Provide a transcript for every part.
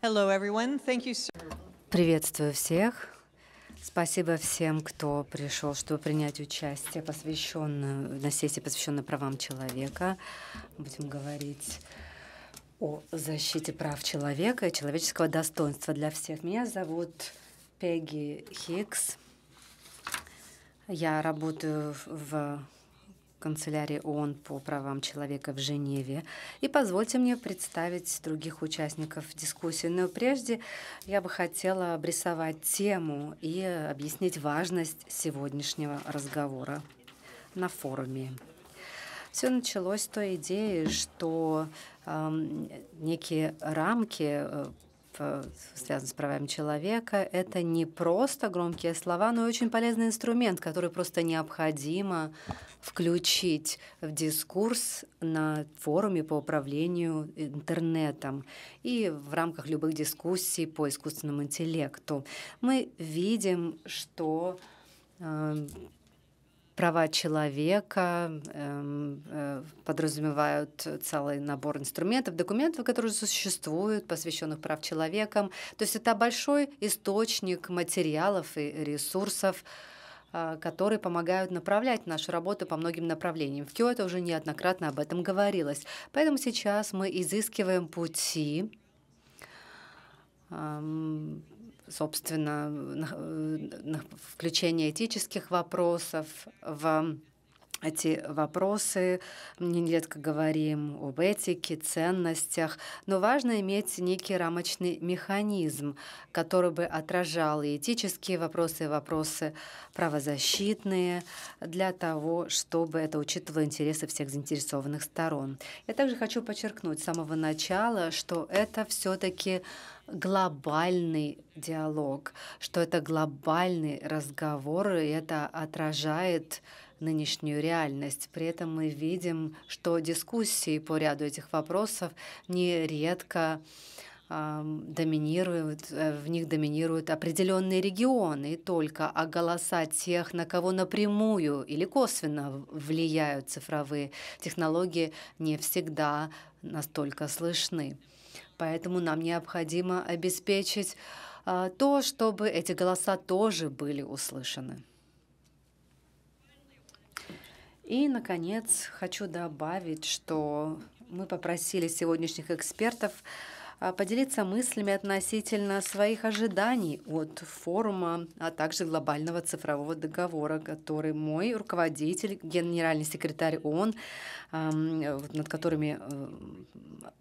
Hello, everyone. Thank you, sir. Приветствую всех. Спасибо всем, кто пришел, чтобы принять участие посвященную, на сессии, посвященной правам человека. Будем говорить о защите прав человека и человеческого достоинства для всех. Меня зовут Пегги Хикс. Я работаю в канцелярии ООН по правам человека в Женеве. И позвольте мне представить других участников дискуссии. Но прежде я бы хотела обрисовать тему и объяснить важность сегодняшнего разговора на форуме. Все началось с той идеи, что э, некие рамки э, Э, связан с правами человека, это не просто громкие слова, но и очень полезный инструмент, который просто необходимо включить в дискурс на форуме по управлению интернетом и в рамках любых дискуссий по искусственному интеллекту. Мы видим, что э, права человека, эм, э, подразумевают целый набор инструментов, документов, которые существуют, посвященных прав человека. То есть это большой источник материалов и ресурсов, э, которые помогают направлять нашу работу по многим направлениям. В Киото уже неоднократно об этом говорилось. Поэтому сейчас мы изыскиваем пути эм, собственно, э, включение этических вопросов в эти вопросы. Мы нередко говорим об этике, ценностях, но важно иметь некий рамочный механизм, который бы отражал и этические вопросы, и вопросы правозащитные, для того, чтобы это учитывало интересы всех заинтересованных сторон. Я также хочу подчеркнуть с самого начала, что это все-таки глобальный диалог, что это глобальный разговор, и это отражает нынешнюю реальность. При этом мы видим, что дискуссии по ряду этих вопросов нередко доминируют, э, в них доминируют определенные регионы и только, а голоса тех, на кого напрямую или косвенно влияют цифровые технологии, не всегда настолько слышны. Поэтому нам необходимо обеспечить а, то, чтобы эти голоса тоже были услышаны. И, наконец, хочу добавить, что мы попросили сегодняшних экспертов а, поделиться мыслями относительно своих ожиданий от форума, а также глобального цифрового договора, который мой руководитель, генеральный секретарь ООН, над которыми э,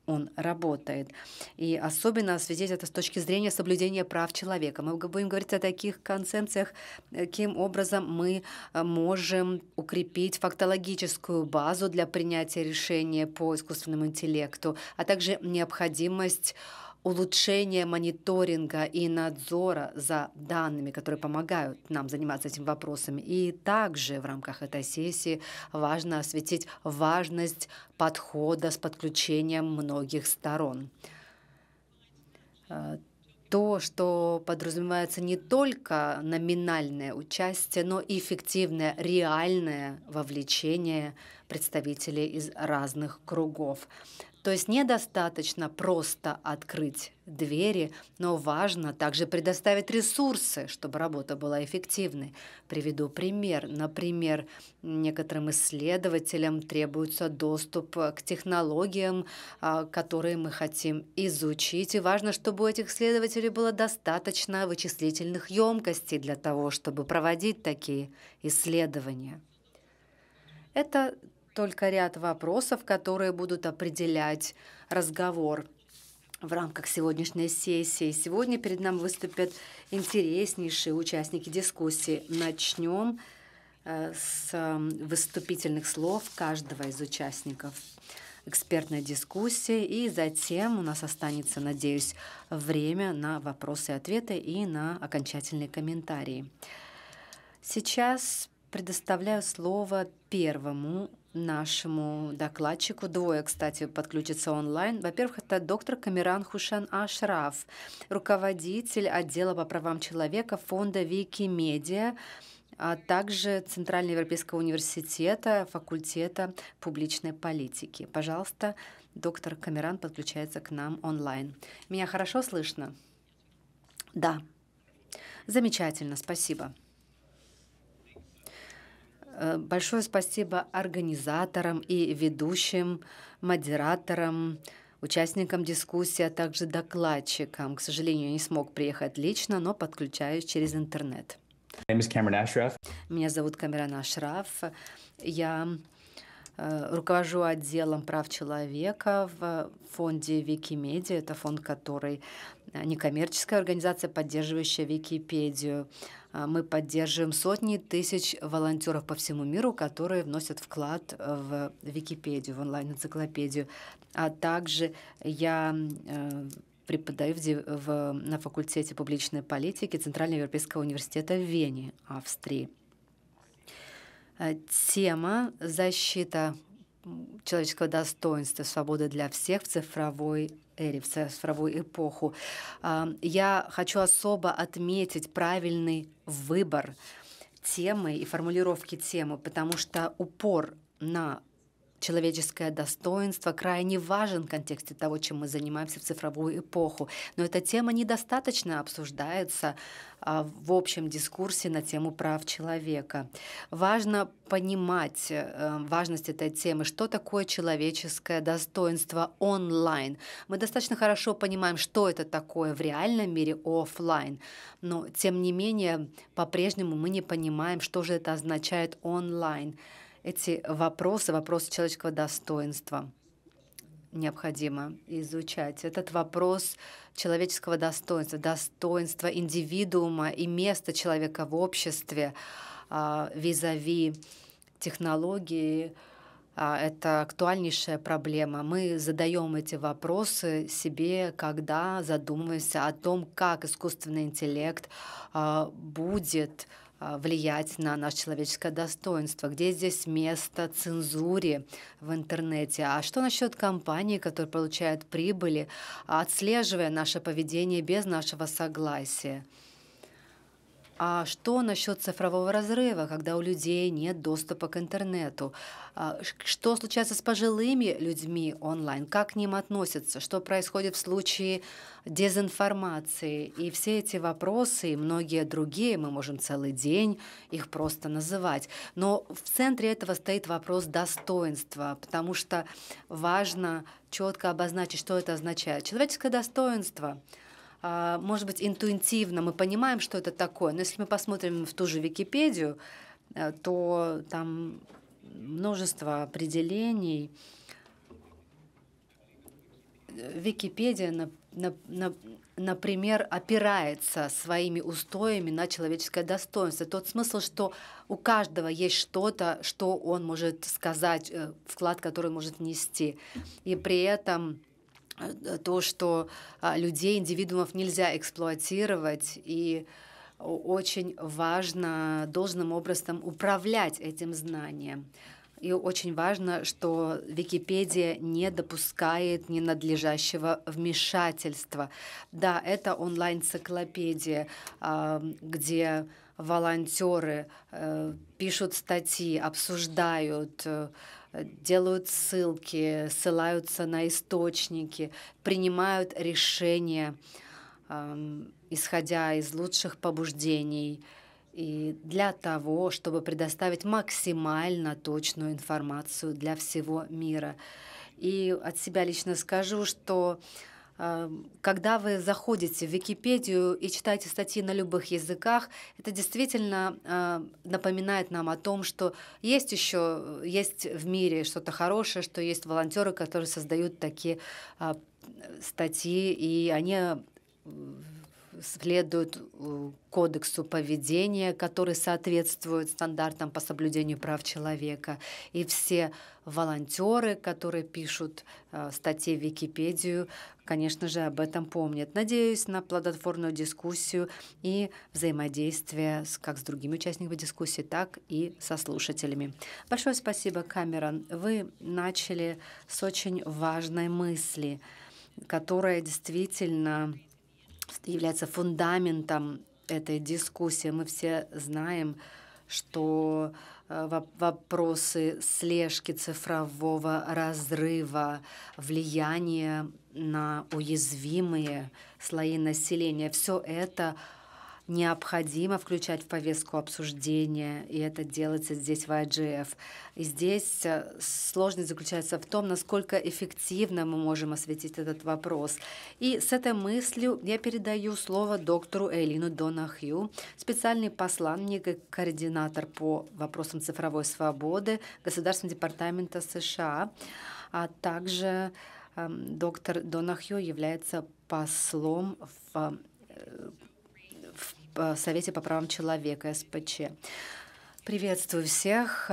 он работает. И особенно осветить это с точки зрения соблюдения прав человека. Мы будем говорить о таких концепциях, э, каким образом мы э, можем укрепить фактологическую базу для принятия решения по искусственному интеллекту, а также необходимость есть улучшение мониторинга и надзора за данными, которые помогают нам заниматься этим вопросами, И также в рамках этой сессии важно осветить важность подхода с подключением многих сторон э, то, что подразумевается не только номинальное участие, но и эффективное реальное вовлечение представителей из разных кругов. То есть недостаточно просто открыть двери, но важно также предоставить ресурсы, чтобы работа была эффективной. Приведу пример. Например, некоторым исследователям требуется доступ к технологиям, а, которые мы хотим изучить. И важно, чтобы у этих исследователей было достаточно вычислительных емкостей для того, чтобы проводить такие исследования. Это только ряд вопросов, которые будут определять разговор в рамках сегодняшней сессии. Сегодня перед нами выступят интереснейшие участники дискуссии. Начнем э, с эм, выступительных слов каждого из участников экспертной дискуссии, и затем у нас останется, надеюсь, время на вопросы и ответы и на окончательные комментарии. Сейчас предоставляю слово первому нашему докладчику. Двое, кстати, подключатся онлайн. Во-первых, это доктор Камеран Хушан Ашраф, руководитель отдела по правам человека фонда Викимедиа, а также европейского университета, факультета публичной политики. Пожалуйста, доктор Камеран подключается к нам онлайн. Меня хорошо слышно? Да. Замечательно, спасибо. Э, большое спасибо организаторам и ведущим, модераторам, участникам дискуссии, а также докладчикам. К сожалению, не смог приехать лично, но подключаюсь через интернет. Меня зовут Камерон Ашраф. Я э, руковожу отделом прав человека в фонде Викимедиа. Это фонд, который э, некоммерческая организация, поддерживающая Википедию. А, мы поддерживаем сотни тысяч волонтеров по всему миру, которые вносят вклад э, в Википедию, в онлайн-энциклопедию. А также я э, преподаю в, в, на факультете публичной политики Центрального Европейского университета в Вене, Австрии. Э, тема «Защита человеческого достоинства, свободы для всех в цифровой эре, в цифровую эпоху. Я хочу особо отметить правильный выбор темы и формулировки темы, потому что упор на Человеческое достоинство крайне важен в контексте того, чем мы занимаемся в цифровую эпоху, но эта тема недостаточно обсуждается а, в общем дискурсе на тему прав человека. Важно понимать э, важность этой темы, что такое человеческое достоинство онлайн. Мы достаточно хорошо понимаем, что это такое в реальном мире офлайн, но тем не менее по-прежнему мы не понимаем, что же это означает онлайн эти вопросы, вопросы человеческого достоинства необходимо изучать. Этот вопрос человеческого достоинства, достоинства индивидуума и места человека в обществе а, визави технологии, а, это актуальнейшая проблема. Мы задаем эти вопросы себе, когда задумываемся о том, как искусственный интеллект а, будет а, влиять на наше человеческое достоинство? Где здесь место цензуре в интернете? А что насчет компаний, которые получают прибыли, отслеживая наше поведение без нашего согласия? А что насчет цифрового разрыва, когда у людей нет доступа к интернету? А что случается с пожилыми людьми онлайн? Как к ним относятся? Что происходит в случае дезинформации? И все эти вопросы и многие другие, мы можем целый день их просто называть. Но в центре этого стоит вопрос достоинства, потому что важно четко обозначить, что это означает. Человеческое достоинство — а, может быть, интуитивно мы понимаем, что это такое, но если мы посмотрим в ту же Википедию, э, то там множество определений. Э, Википедия, на, на, на, например, опирается своими устоями на человеческое достоинство. Тот смысл, что у каждого есть что-то, что он может сказать, э, вклад, который может нести. И при этом Э, то, что а, людей, индивидуумов нельзя эксплуатировать, и очень важно должным образом управлять этим знанием. И очень важно, что Википедия не допускает ненадлежащего вмешательства. Да, это онлайн-циклопедия, а, где волонтеры э, пишут статьи, обсуждают, э, делают ссылки, ссылаются на источники, принимают решения, эм, исходя из лучших побуждений и для того, чтобы предоставить максимально точную информацию для всего мира. И от себя лично скажу, что Эм, когда вы заходите в Википедию и читаете статьи на любых языках, это действительно эм, напоминает нам о том, что есть еще, есть в мире что-то хорошее, что есть волонтеры, которые создают такие э, статьи, и они э, следуют э, кодексу поведения, который соответствует стандартам по соблюдению прав человека. И все волонтеры, которые пишут статьи в Википедию, конечно же, об этом помнят. Надеюсь на плодотворную дискуссию и взаимодействие с, как с другими участниками дискуссии, так и со слушателями. Большое спасибо, Камерон. Вы начали с очень важной мысли, которая действительно является фундаментом этой дискуссии. Мы все знаем, что э, вопросы слежки цифрового разрыва, влияния на уязвимые слои населения. Все это необходимо включать в повестку обсуждения, и это делается здесь в IGF. И здесь э, сложность заключается в том, насколько эффективно мы можем осветить этот вопрос. И с этой мыслью я передаю слово доктору Элину Донахью, специальный посланник и координатор по вопросам цифровой свободы Государственного департамента США, а также доктор Донахью является послом в, э, в э, Совете по правам человека СПЧ. Приветствую всех.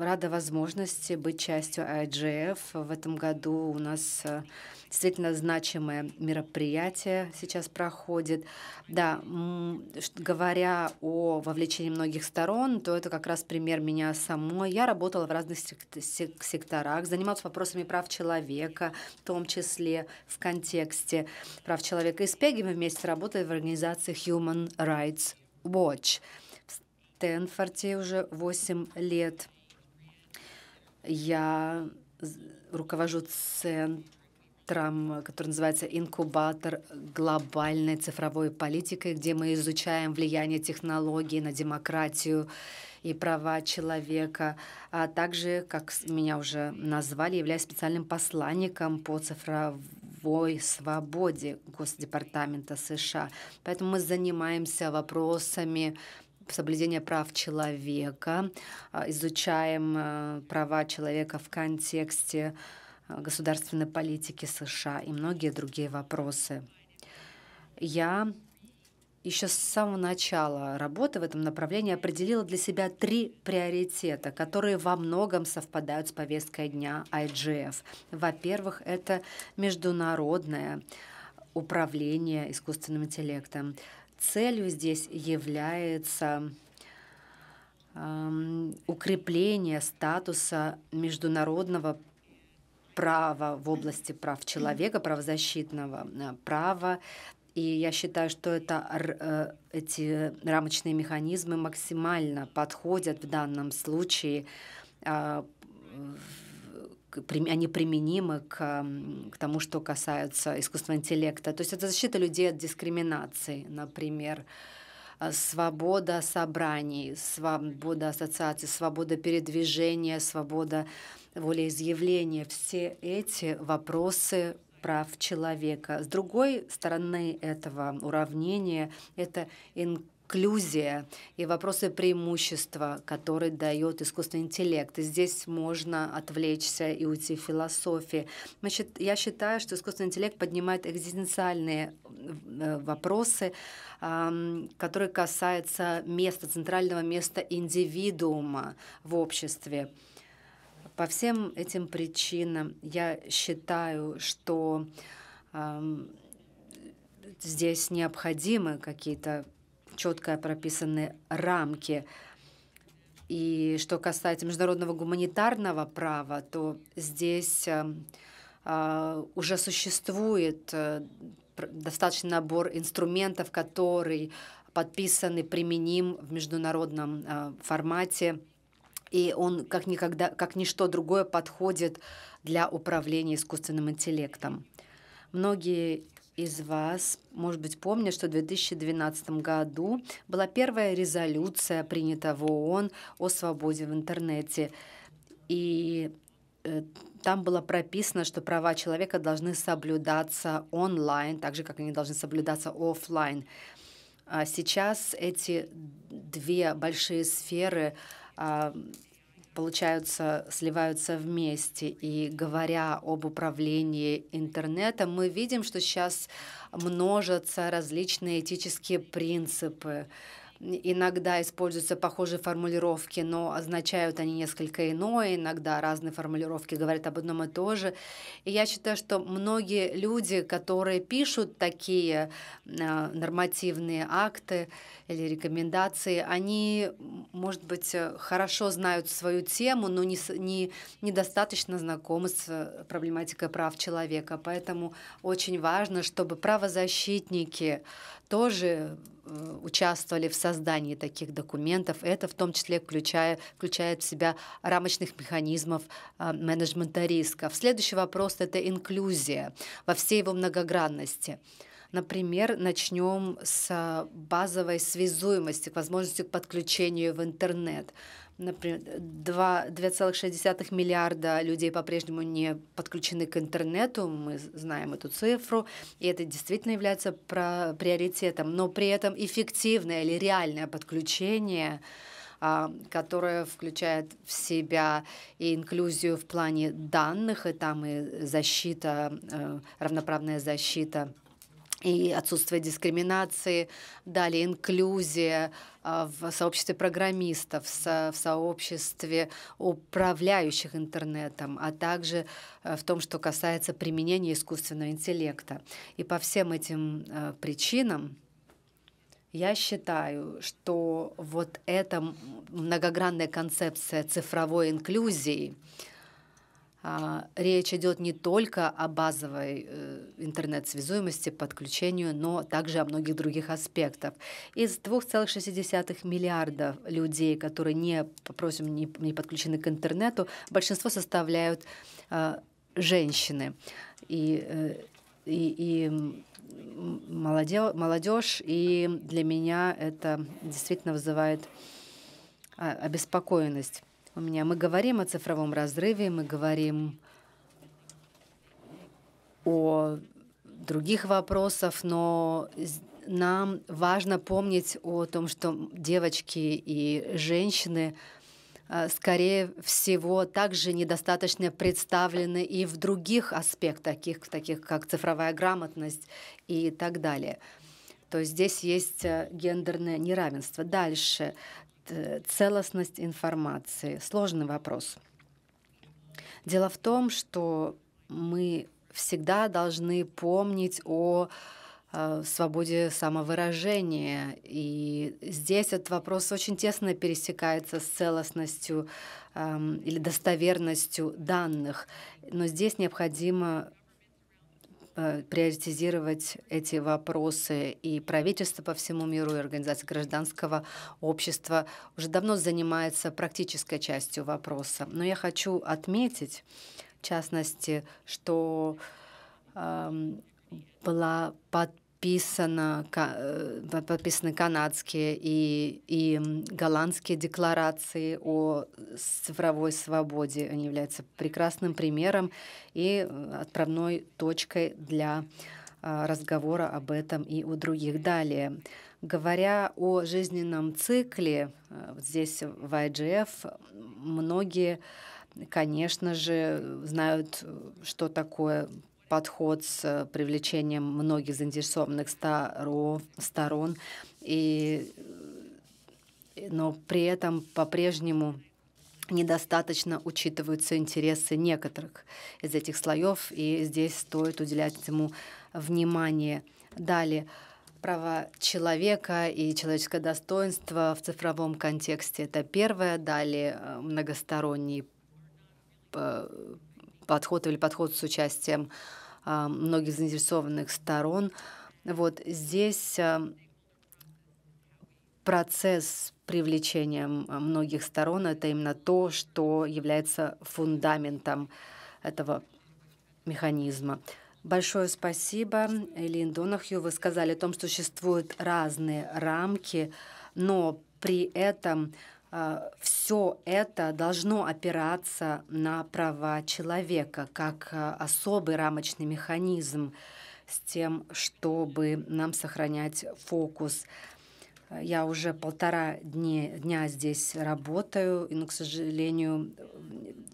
Рада возможности быть частью IGF. В этом году у нас э, действительно значимое мероприятие сейчас проходит. Да, говоря о вовлечении многих сторон, то это как раз пример меня самой. Я работала в разных секторах, занималась вопросами прав человека, в том числе в контексте прав человека. И с Пеги мы вместе работали в организации Human Rights Watch – Стэнфорде уже 8 лет. Я руковожу центром, который называется «Инкубатор глобальной цифровой политики, где мы изучаем влияние технологий на демократию и права человека, а также, как меня уже назвали, являюсь специальным посланником по цифровой свободе Госдепартамента США. Поэтому мы занимаемся вопросами соблюдение прав человека, а, изучаем э, права человека в контексте э, государственной политики США и многие другие вопросы. Я еще с самого начала работы в этом направлении определила для себя три приоритета, которые во многом совпадают с повесткой дня IGF. Во-первых, это международное управление искусственным интеллектом. Целью здесь является эм, укрепление статуса международного права в области прав человека, правозащитного э, права. И я считаю, что это, э, эти рамочные механизмы максимально подходят в данном случае э, они применимы к, к тому, что касается искусственного интеллекта. То есть это защита людей от дискриминации, например, э, свобода собраний, свобода ассоциаций, свобода передвижения, свобода волеизъявления. Все эти вопросы прав человека. С другой стороны этого уравнения это ин инклюзия и вопросы преимущества, которые дает искусственный интеллект. И здесь можно отвлечься и уйти в философии. Я считаю, что искусственный интеллект поднимает экзистенциальные э, вопросы, которые касаются места, центрального места индивидуума в обществе. По всем этим причинам я считаю, что здесь необходимы какие-то четко прописаны рамки. И что касается международного гуманитарного права, то здесь э, э, уже существует э, достаточный набор инструментов, который подписан и применим в международном формате. И он как, никогда, как ничто другое подходит для управления искусственным интеллектом. Многие из вас, может быть, помнят, что в 2012 году была первая резолюция, принята в ООН, о свободе в интернете. И э, там было прописано, что права человека должны соблюдаться онлайн, так же, как они должны соблюдаться офлайн. А сейчас эти две большие сферы а, получаются, сливаются вместе. И говоря об управлении интернетом, мы видим, что сейчас множатся различные этические принципы, иногда используются похожие формулировки, но означают они несколько иное, иногда разные формулировки говорят об одном и том же. И я считаю, что многие люди, которые пишут такие э, нормативные акты или рекомендации, они, может быть, э, хорошо знают свою тему, но не, не, недостаточно знакомы с э, проблематикой прав человека. Поэтому очень важно, чтобы правозащитники тоже э, участвовали в создании таких документов. Это в том числе включая, включает в себя рамочных механизмов э, менеджмента риска. Следующий вопрос — это инклюзия во всей его многогранности. Например, начнем с базовой связуемости, к возможности к подключению в интернет. Например, 2,6 миллиарда людей по-прежнему не подключены к интернету, мы знаем эту цифру, и это действительно является приоритетом, но при этом эффективное или реальное подключение а, которая включает в себя и инклюзию в плане данных, и там и защита, э, равноправная защита и отсутствие дискриминации, далее инклюзия а, в сообществе программистов, в сообществе управляющих интернетом, а также э, в том, что касается применения искусственного интеллекта. И по всем этим э, причинам я считаю, что вот эта многогранная концепция цифровой инклюзии — а, речь идет не только о базовой э, интернет-связуемости, подключению, но также о многих других аспектах. Из 2,6 миллиарда людей, которые не, попросим, не, не подключены к интернету, большинство составляют а, женщины. И, э, и, и молодежь, и для меня это действительно вызывает а, обеспокоенность у меня. Мы говорим о цифровом разрыве, мы говорим о других вопросах, но нам важно помнить о том, что девочки и женщины а, скорее всего, также недостаточно представлены и в других аспектах, таких, таких как цифровая грамотность и так далее. То есть здесь есть э, гендерное неравенство. Дальше. Э, целостность информации. Сложный вопрос. Дело в том, что мы всегда должны помнить о э, свободе самовыражения. И здесь этот вопрос очень тесно пересекается с целостностью эм, или достоверностью данных. Но здесь необходимо Э, приоритизировать эти вопросы. И правительство по всему миру, и организации гражданского общества уже давно занимается практической частью вопроса. Но я хочу отметить, в частности, что эм, была под подписано, э, подписаны канадские и, и голландские декларации о цифровой свободе. Они являются прекрасным примером и э, отправной точкой для э, разговора об этом и у других. Далее, говоря о жизненном цикле, здесь в IGF многие, конечно же, знают, что такое подход с привлечением многих заинтересованных сторон, и, э, но при этом по-прежнему недостаточно учитываются интересы некоторых из этих слоев, и здесь стоит уделять этому внимание. Далее, права человека и человеческое достоинство в цифровом контексте — это первое. Далее, э, многосторонний э, подход или подход с участием а, многих заинтересованных сторон. Вот здесь а, процесс привлечения а, многих сторон — это именно то, что является фундаментом этого механизма. Большое спасибо, Элин Донахью. Вы сказали о том, что существуют разные рамки, но при этом а, все это должно опираться на права человека как а, особый рамочный механизм с тем, чтобы нам сохранять фокус. Я уже полтора дня, дня здесь работаю, и ну к сожалению,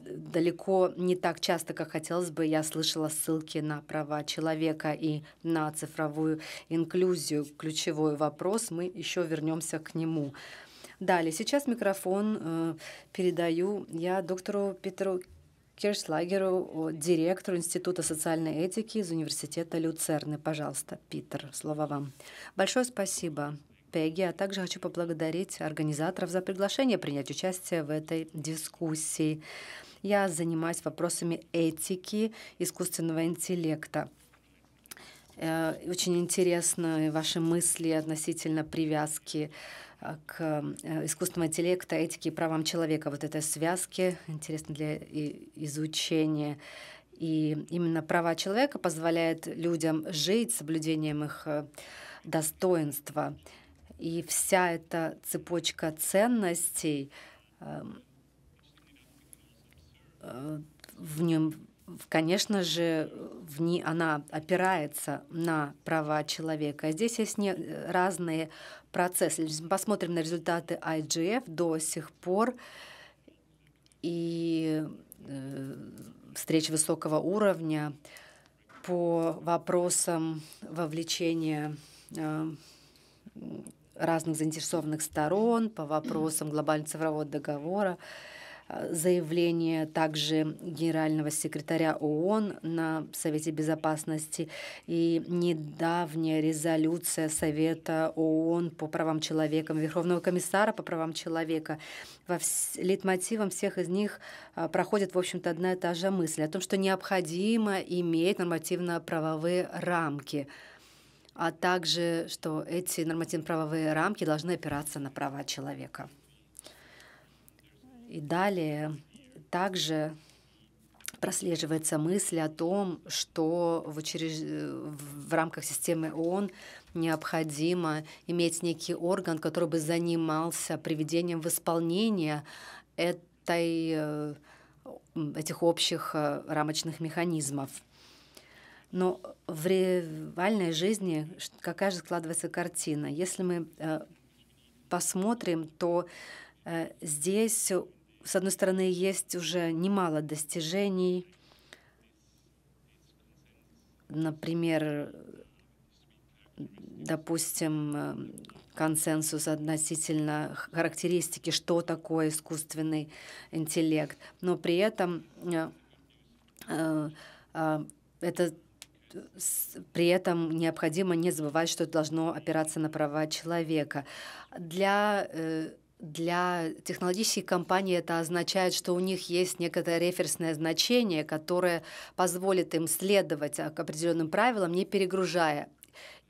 далеко не так часто, как хотелось бы, я слышала ссылки на права человека и на цифровую инклюзию. Ключевой вопрос, мы еще вернемся к нему. Далее, сейчас микрофон э, передаю я доктору Петру Кершлагеру директору Института социальной этики из Университета Люцерны. Пожалуйста, Питер, слово вам. Большое спасибо, Пегги, а также хочу поблагодарить организаторов за приглашение принять участие в этой дискуссии. Я занимаюсь вопросами этики искусственного интеллекта. Э, очень интересны ваши мысли относительно привязки э, Э, к э, искусственному интеллекту, этике и правам человека, вот этой связки, интересно для изучения. И именно права человека позволяют людям жить с соблюдением их э, достоинства. И вся эта цепочка ценностей эм, в нем, конечно же, в ней она опирается на права человека. А здесь есть не разные процесс. Если мы посмотрим на результаты IGF до сих пор и э, встреч высокого уровня по вопросам вовлечения э, разных заинтересованных сторон, по вопросам глобального цифрового договора, Э, заявление также генерального секретаря ООН на Совете Безопасности и недавняя резолюция Совета ООН по правам человека, Верховного комиссара по правам человека. Во вс... литмотивом всех из них э, проходит, в общем-то, одна и та же мысль о том, что необходимо иметь нормативно-правовые рамки а также, что эти нормативно-правовые рамки должны опираться на права человека. И далее также прослеживается мысль о том, что в, учреж... в рамках системы ООН необходимо иметь некий орган, который бы занимался приведением в исполнение этой, э, этих общих э, рамочных механизмов. Но в реальной жизни какая же складывается картина? Если мы э, посмотрим, то здесь с одной стороны, есть уже немало достижений. Например, допустим, консенсус относительно характеристики, что такое искусственный интеллект. Но при этом э, э, а, это при этом необходимо не забывать, что это должно опираться на права человека. Для э, для технологических компаний это означает, что у них есть некое референсное значение, которое позволит им следовать к определенным правилам, не перегружая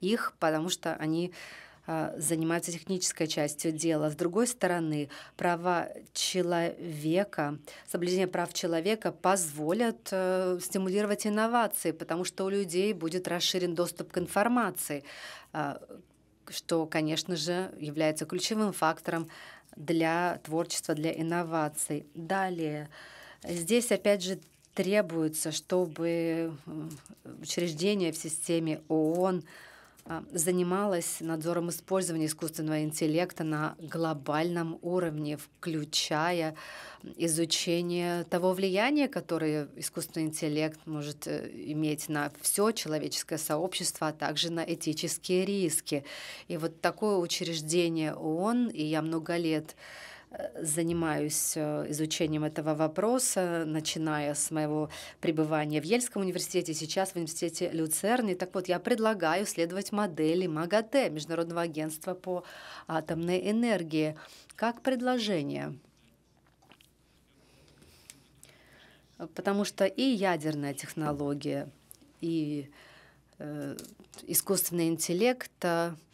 их, потому что они э, занимаются технической частью дела. С другой стороны, права человека, соблюдение прав человека позволят э, стимулировать инновации, потому что у людей будет расширен доступ к информации, э, что, конечно же, является ключевым фактором для творчества, для инноваций. Далее, здесь опять же требуется, чтобы учреждения в системе ООН а, занималась надзором использования искусственного интеллекта на глобальном уровне, включая изучение того влияния, которое искусственный интеллект может э, иметь на все человеческое сообщество, а также на этические риски. И вот такое учреждение ООН, и я много лет Э, занимаюсь э, изучением этого вопроса, начиная с моего пребывания в Ельском университете, сейчас в университете Люцерны. Так вот, я предлагаю следовать модели МАГАТЭ, Международного агентства по атомной энергии, как предложение. Потому что и ядерная технология, и э, искусственный интеллект а, –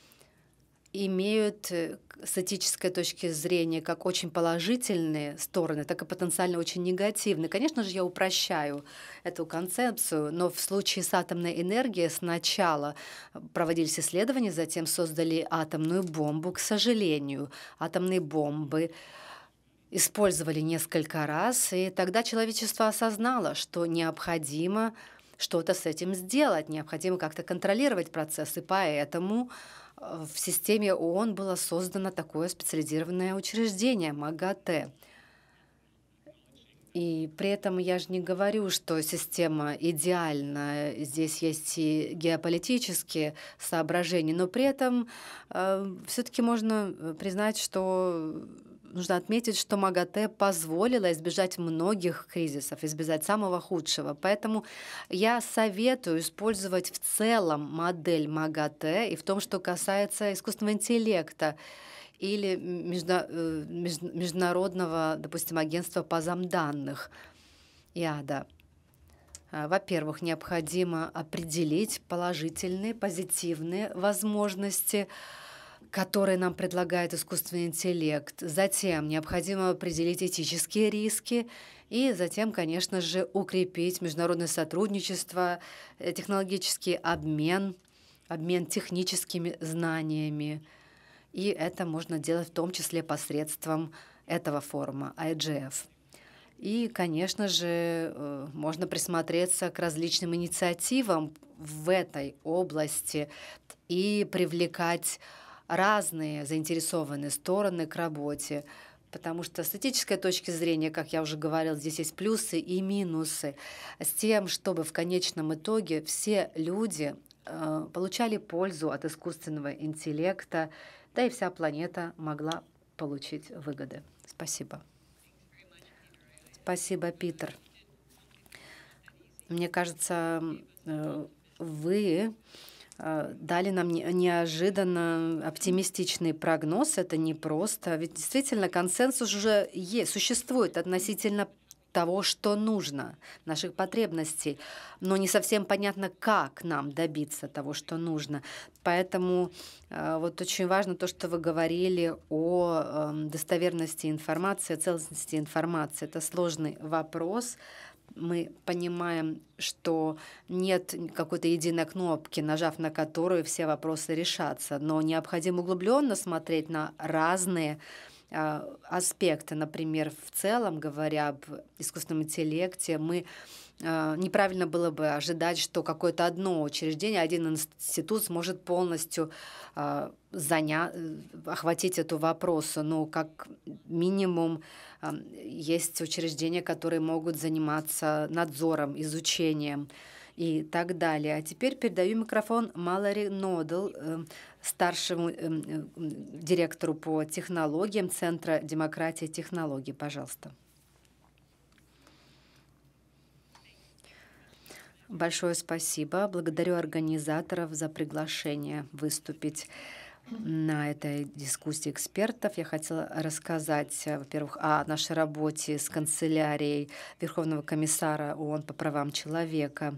имеют э, с этической точки зрения как очень положительные стороны, так и потенциально очень негативные. Конечно же, я упрощаю эту концепцию, но в случае с атомной энергией сначала э, проводились исследования, затем создали атомную бомбу, к сожалению, атомные бомбы использовали несколько раз, и тогда человечество осознало, что необходимо что-то с этим сделать, необходимо как-то контролировать процесс, и поэтому э, в системе ООН было создано такое специализированное учреждение МАГАТЭ. И при этом я же не говорю, что система идеальна. Здесь есть и геополитические соображения, но при этом э, все-таки можно э, признать, что нужно отметить, что МАГАТЭ позволила избежать многих кризисов, избежать самого худшего. Поэтому я советую использовать в целом модель МАГАТЭ и в том, что касается искусственного интеллекта или э, международного, допустим, агентства по замданных ИАДА. А, во-первых, необходимо определить положительные, позитивные возможности которые нам предлагает искусственный интеллект. Затем необходимо определить этические риски и затем, конечно же, укрепить международное сотрудничество, э, технологический обмен, обмен техническими знаниями. И это можно делать в том числе посредством этого форума IGF. И, конечно же, э, можно присмотреться к различным инициативам в этой области и привлекать разные заинтересованные стороны к работе, потому что с эстетической точки зрения, как я уже говорила, здесь есть плюсы и минусы, с тем, чтобы в конечном итоге все люди э, получали пользу от искусственного интеллекта, да и вся планета могла получить выгоды. Спасибо. Спасибо, Питер. Мне кажется, э, вы Э, дали нам неожиданно оптимистичный прогноз. Это не просто. Ведь действительно консенсус уже есть, существует относительно того, что нужно, наших потребностей, но не совсем понятно, как нам добиться того, что нужно. Поэтому э, вот очень важно то, что вы говорили о эм, достоверности информации, о целостности информации. Это сложный вопрос, мы понимаем, что нет какой-то единой кнопки, нажав на которую все вопросы решатся, но необходимо углубленно смотреть на разные а, аспекты. Например, в целом, говоря об искусственном интеллекте, мы Э, неправильно было бы ожидать, что какое-то одно учреждение, один институт сможет полностью э, заня... Э, охватить эту вопросу. Но как минимум эм, есть учреждения, которые могут заниматься надзором, изучением и так далее. А теперь передаю микрофон Малори Нодл, старшему директору по технологиям Центра демократии и технологий. Пожалуйста. Большое спасибо. Благодарю организаторов за приглашение выступить на этой дискуссии экспертов. Я хотела рассказать, э, во-первых, о нашей работе с канцелярией Верховного комиссара ООН по правам человека.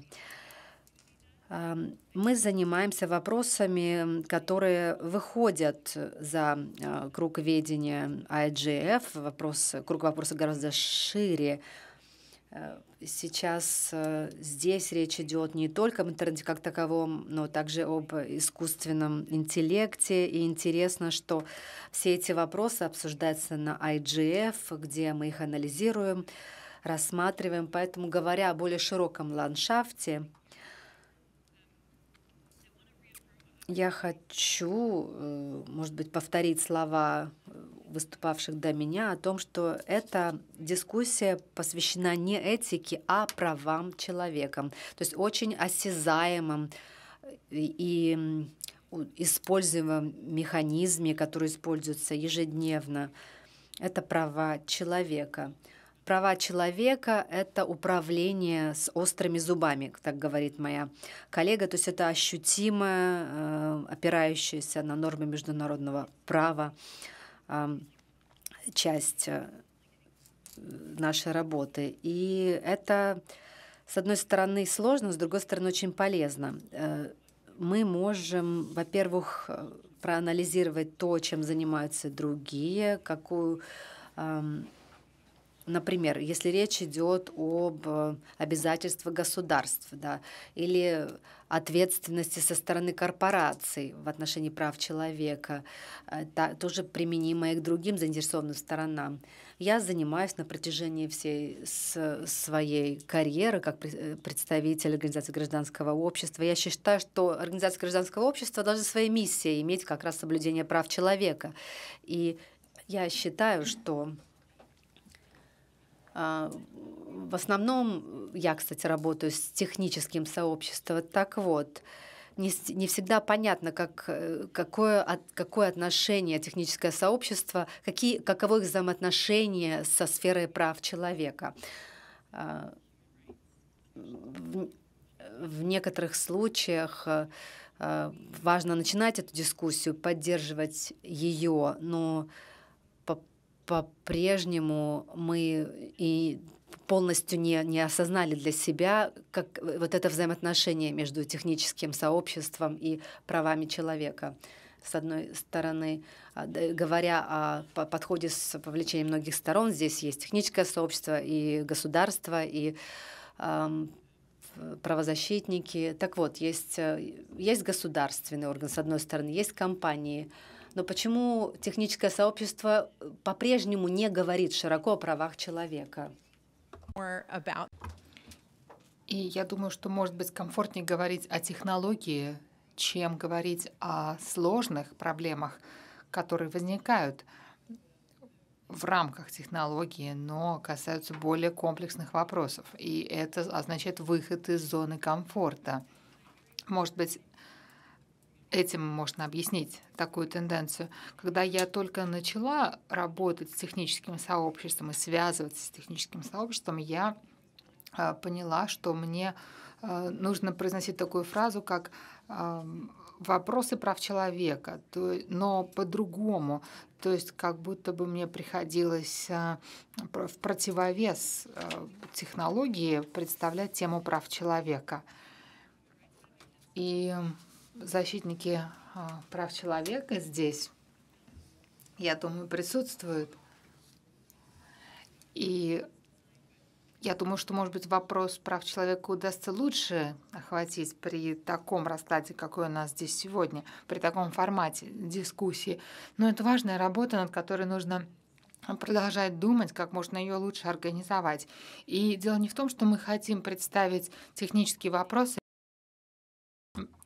Эм, мы занимаемся вопросами, которые выходят за э, круг ведения IGF. А Вопрос, круг вопроса гораздо шире. Сейчас э, здесь речь идет не только об интернете как таковом, но также об искусственном интеллекте. И интересно, что все эти вопросы обсуждаются на IGF, где мы их анализируем, рассматриваем. Поэтому, говоря о более широком ландшафте, я хочу, э, может быть, повторить слова э, выступавших до меня, о том, что эта дискуссия посвящена не этике, а правам человека, то есть очень осязаемым э, и используемом механизме, который используется ежедневно. Это права человека. Права человека — это управление с острыми зубами, так говорит моя коллега. То есть это ощутимое, э, опирающееся на нормы международного права часть э, нашей работы. И это, с одной стороны, сложно, с другой стороны, очень полезно. Э, мы можем, во-первых, э, проанализировать то, чем занимаются другие, какую Например, если речь идет об э, обязательствах государств да, или ответственности со стороны корпораций в отношении прав человека, это тоже применимо и к другим заинтересованным сторонам. Я занимаюсь на протяжении всей своей карьеры как э, представитель организации гражданского общества. Я считаю, что организация гражданского общества должна своей миссией иметь как раз соблюдение прав человека. И я считаю, что а, в основном я, кстати, работаю с техническим сообществом. Так вот, не, не всегда понятно, как, э, какое, от, какое отношение техническое сообщество, какие, каково их взаимоотношение со сферой прав человека. А, в, в некоторых случаях а, важно начинать эту дискуссию, поддерживать ее, но по-прежнему мы и полностью не, не осознали для себя как вот это взаимоотношение между техническим сообществом и правами человека. С одной стороны, а, говоря о подходе с повлечением многих сторон, здесь есть техническое сообщество и государство, и эм, правозащитники. Так вот, есть, э, есть государственный орган, с одной стороны, есть компании, но почему техническое сообщество э, по-прежнему не говорит широко о правах человека? И я думаю, что может быть комфортнее говорить о технологии, чем говорить о сложных проблемах, которые возникают в рамках технологии, но касаются более комплексных вопросов. И это означает выход из зоны комфорта. Может быть, этим можно объяснить такую тенденцию. Когда я только начала работать с техническим сообществом и связываться с техническим сообществом, я а, поняла, что мне а, нужно произносить такую фразу, как вопросы прав человека, то, но по-другому. То есть как будто бы мне приходилось а, в противовес технологии представлять тему прав человека. И защитники а, прав человека здесь, я думаю, присутствуют. И я думаю, что, может быть, вопрос прав человека удастся лучше охватить при таком раскладе, какой у нас здесь сегодня, при таком формате дискуссии. Но это важная работа, над которой нужно продолжать думать, как можно ее лучше организовать. И дело не в том, что мы хотим представить технические вопросы,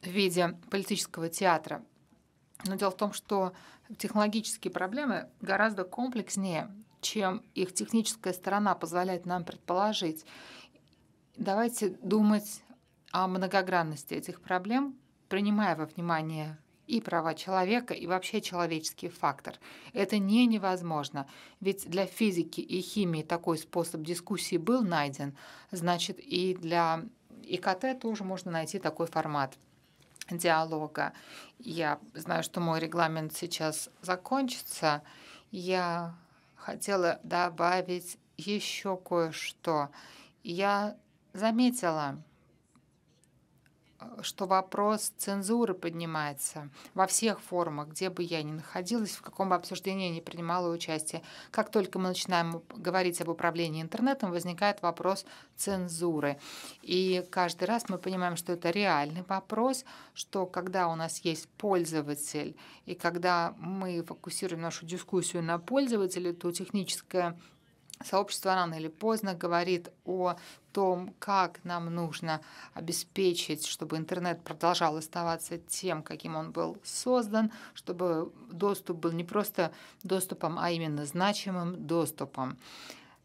в виде политического театра. Но дело в том, что технологические проблемы гораздо комплекснее, чем их техническая сторона позволяет нам предположить. Давайте думать о многогранности этих проблем, принимая во внимание и права человека, и вообще человеческий фактор. Это не невозможно, ведь для физики и химии такой способ дискуссии был найден, значит, и для ИКТ тоже можно найти такой формат – диалога. Я знаю, что мой регламент сейчас закончится. Я хотела добавить еще кое-что. Я заметила, а, что вопрос цензуры поднимается во всех формах, где бы я ни находилась, в каком бы обсуждении я ни принимала участие. Как только мы начинаем говорить об управлении интернетом, возникает вопрос цензуры. И каждый раз мы понимаем, что это реальный вопрос, что когда у нас есть пользователь, и когда мы фокусируем нашу дискуссию на пользователе, то техническая Сообщество рано или поздно говорит о том, как нам нужно обеспечить, чтобы интернет продолжал оставаться тем, каким он был создан, чтобы доступ был не просто доступом, а именно значимым доступом.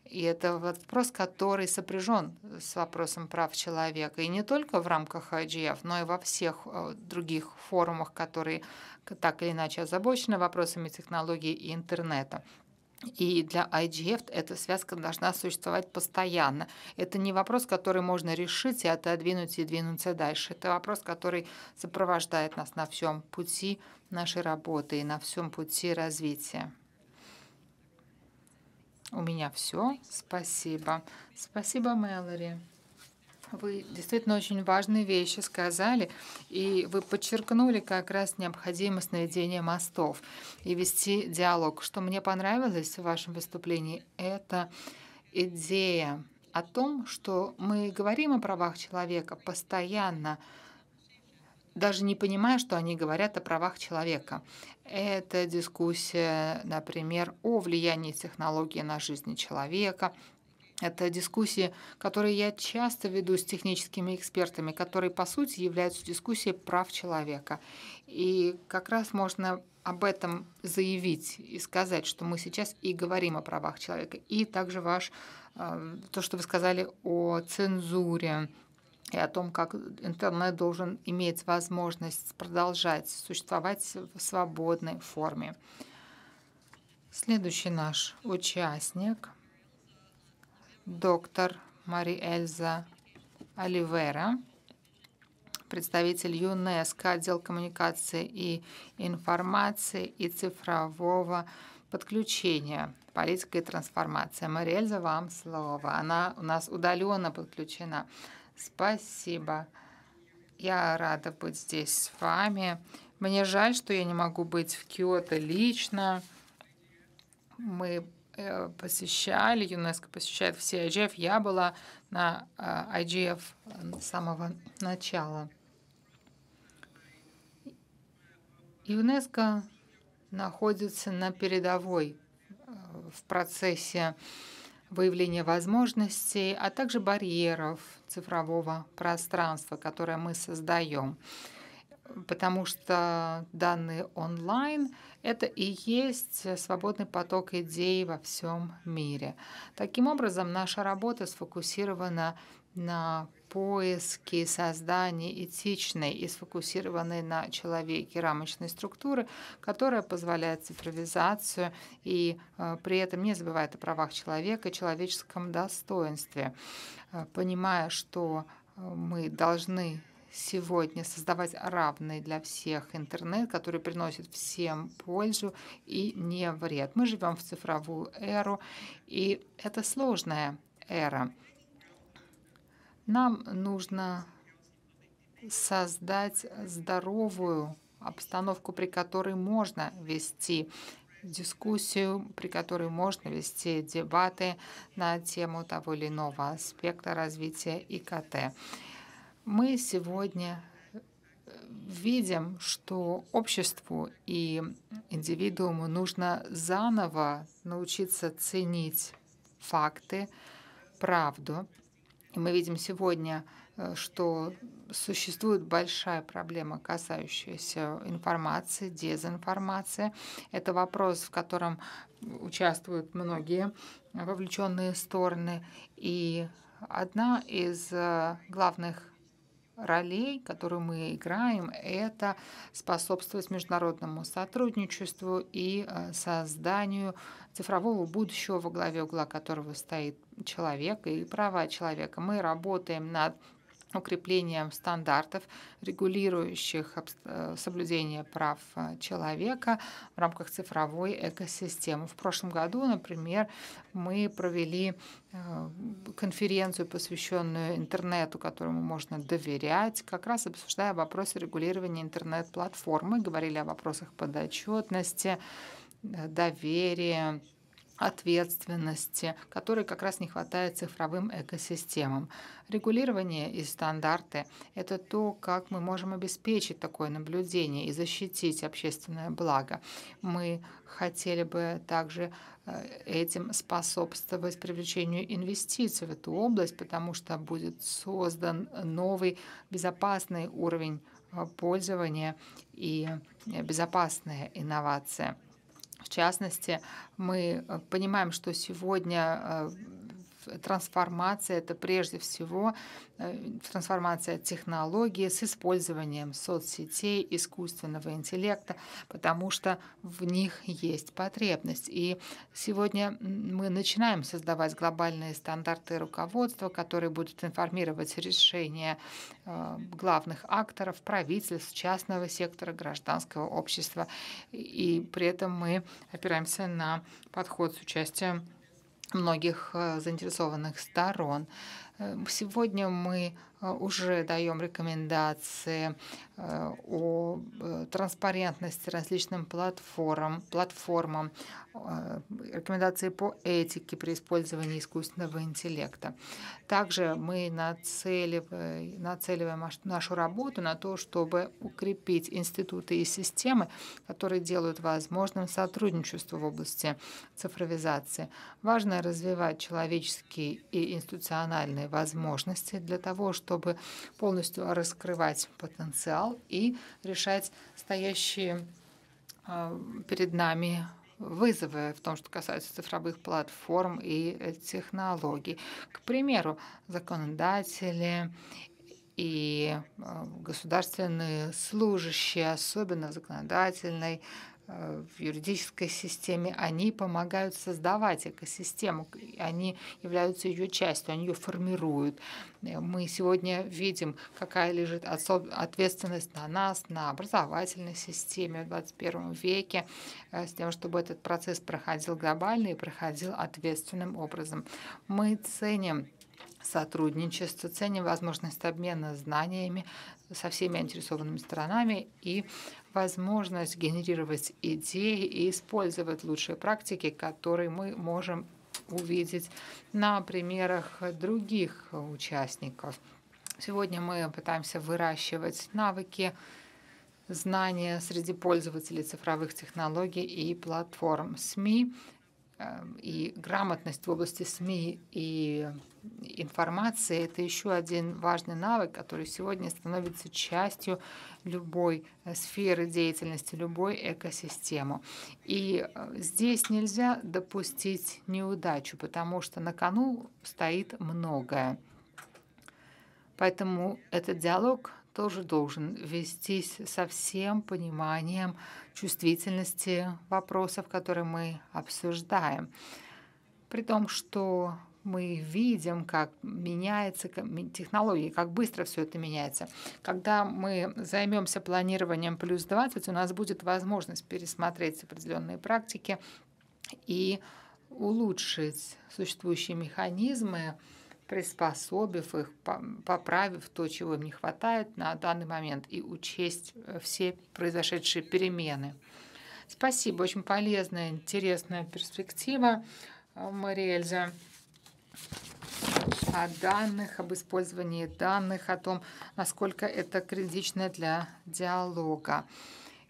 И это вопрос, который сопряжен с вопросом прав человека. И не только в рамках IGF, но и во всех э, других форумах, которые так или иначе озабочены вопросами технологий и интернета. И для IGF эта связка должна существовать постоянно. Это не вопрос, который можно решить и отодвинуть, и двинуться дальше. Это вопрос, который сопровождает нас на всем пути нашей работы и на всем пути развития. У меня все. Спасибо. Спасибо, Мэлори. Вы действительно очень важные вещи сказали, и вы подчеркнули как раз необходимость наведения мостов и вести диалог. Что мне понравилось в вашем выступлении, это идея о том, что мы говорим о правах человека постоянно, даже не понимая, что они говорят о правах человека. Это дискуссия, например, о влиянии технологии на жизнь человека, это дискуссии, которые я часто веду с техническими экспертами, которые, по сути, являются дискуссией прав человека. И как раз можно об этом заявить и сказать, что мы сейчас и говорим о правах человека, и также ваш, э, то, что вы сказали о цензуре, и о том, как интернет должен иметь возможность продолжать существовать в свободной форме. Следующий наш участник доктор Мари Эльза Оливера, представитель ЮНЕСКО, отдел коммуникации и информации и цифрового подключения, политика и трансформация. Мари Эльза, вам слово. Она у нас удаленно подключена. Спасибо. Я рада быть здесь с вами. Мне жаль, что я не могу быть в Киото лично. Мы Э, посещали, ЮНЕСКО посещает все IGF. Я была на э, IGF э, с самого начала. ЮНЕСКО находится на передовой в процессе выявления возможностей, а также барьеров цифрового пространства, которое мы создаем. Потому что данные онлайн это и есть э, свободный поток идей во всем мире. Таким образом, наша работа сфокусирована на поиске создания этичной и сфокусированной на человеке рамочной структуры, которая позволяет цифровизацию и э, при этом не забывает о правах человека и человеческом достоинстве, э, понимая, что э, мы должны сегодня создавать равный для всех интернет, который приносит всем пользу и не вред. Мы живем в цифровую эру, и это сложная эра. Нам нужно создать здоровую обстановку, при которой можно вести дискуссию, при которой можно вести дебаты на тему того или иного аспекта развития ИКТ. Мы сегодня э, видим, что обществу и индивидууму нужно заново научиться ценить факты, правду. И мы видим сегодня, э, что существует большая проблема, касающаяся информации, дезинформации. Это вопрос, в котором участвуют многие вовлеченные стороны. И одна из э, главных ролей, которые мы играем, это способствовать международному сотрудничеству и э, созданию цифрового будущего, во главе угла которого стоит человек и права человека. Мы работаем над укреплением стандартов, регулирующих э, соблюдение прав э, человека в рамках цифровой экосистемы. В прошлом году, например, мы провели э, конференцию, посвященную интернету, которому можно доверять, как раз обсуждая вопросы регулирования интернет-платформы, говорили о вопросах подотчетности, доверия, ответственности, которой как раз не хватает цифровым экосистемам. Регулирование и стандарты – это то, как мы можем обеспечить такое наблюдение и защитить общественное благо. Мы хотели бы также э, этим способствовать привлечению инвестиций в эту область, потому что будет создан новый безопасный уровень э, пользования и э, безопасная инновация. В частности, мы э, понимаем, что сегодня э, трансформация – это прежде всего э, трансформация технологии с использованием соцсетей, искусственного интеллекта, потому что в них есть потребность. И сегодня мы начинаем создавать глобальные стандарты руководства, которые будут информировать решения э, главных акторов, правительств, частного сектора, гражданского общества. И при этом мы опираемся на подход с участием многих э, заинтересованных сторон. Э, сегодня мы Э, уже даем рекомендации э, о э, транспарентности различным платформам, платформам рекомендации по этике при использовании искусственного интеллекта. Также мы нацеливаем, нацеливаем нашу работу на то, чтобы укрепить институты и системы, которые делают возможным сотрудничество в области цифровизации. Важно развивать человеческие и институциональные возможности для того, чтобы чтобы полностью раскрывать потенциал и решать стоящие а, перед нами вызовы в том, что касается цифровых платформ и технологий. К примеру, законодатели и а, государственные служащие, особенно в законодательной Э, в юридической системе, они помогают создавать экосистему, они являются ее частью, они ее формируют. Э, мы сегодня видим, какая лежит ответственность на нас, на образовательной системе в 21 веке, э, с тем, чтобы этот процесс проходил глобально и проходил ответственным образом. Мы ценим сотрудничество, ценим возможность обмена знаниями со всеми интересованными сторонами и возможность генерировать идеи и использовать лучшие практики, которые мы можем увидеть на примерах других участников. Сегодня мы пытаемся выращивать навыки, знания среди пользователей цифровых технологий и платформ. СМИ Эм, и грамотность в области СМИ и информации – это еще один важный навык, который сегодня становится частью любой э, сферы деятельности, любой экосистемы. И э, здесь нельзя допустить неудачу, потому что на кону стоит многое. Поэтому этот диалог тоже должен вестись со всем пониманием чувствительности вопросов, которые мы обсуждаем. При том, что мы видим, как меняется технологии, как быстро все это меняется. Когда мы займемся планированием плюс 20, у нас будет возможность пересмотреть определенные практики и улучшить существующие механизмы, приспособив их, поправив то, чего им не хватает на данный момент, и учесть э, все произошедшие перемены. Спасибо, очень полезная, интересная перспектива, э, Мариэльза о данных, об использовании данных, о том, насколько это критично для диалога.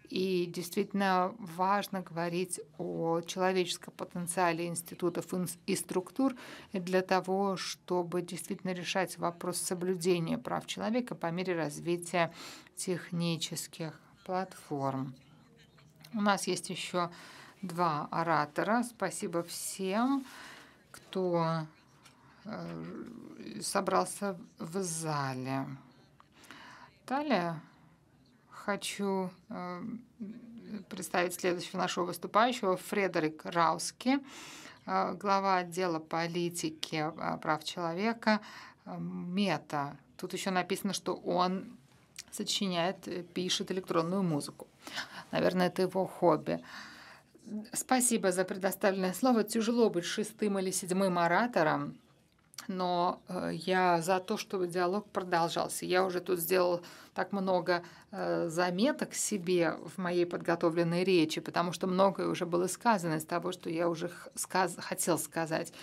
И действительно важно говорить о человеческом потенциале институтов и структур для того, чтобы действительно решать вопрос соблюдения прав человека по мере развития технических платформ. У нас есть еще два оратора. Спасибо всем, кто э, собрался в зале. Далее хочу эм, представить следующего нашего выступающего Фредерик Рауски, э, глава отдела политики э, прав человека э, Мета. Тут еще написано, что он сочиняет, пишет электронную музыку. Наверное, это его хобби. Спасибо за предоставленное слово. Тяжело быть шестым или седьмым оратором но э, я за то, чтобы диалог продолжался. Я уже тут сделала так много э, заметок себе в моей подготовленной речи, потому что многое уже было сказано из того, что я уже сказ хотел сказать.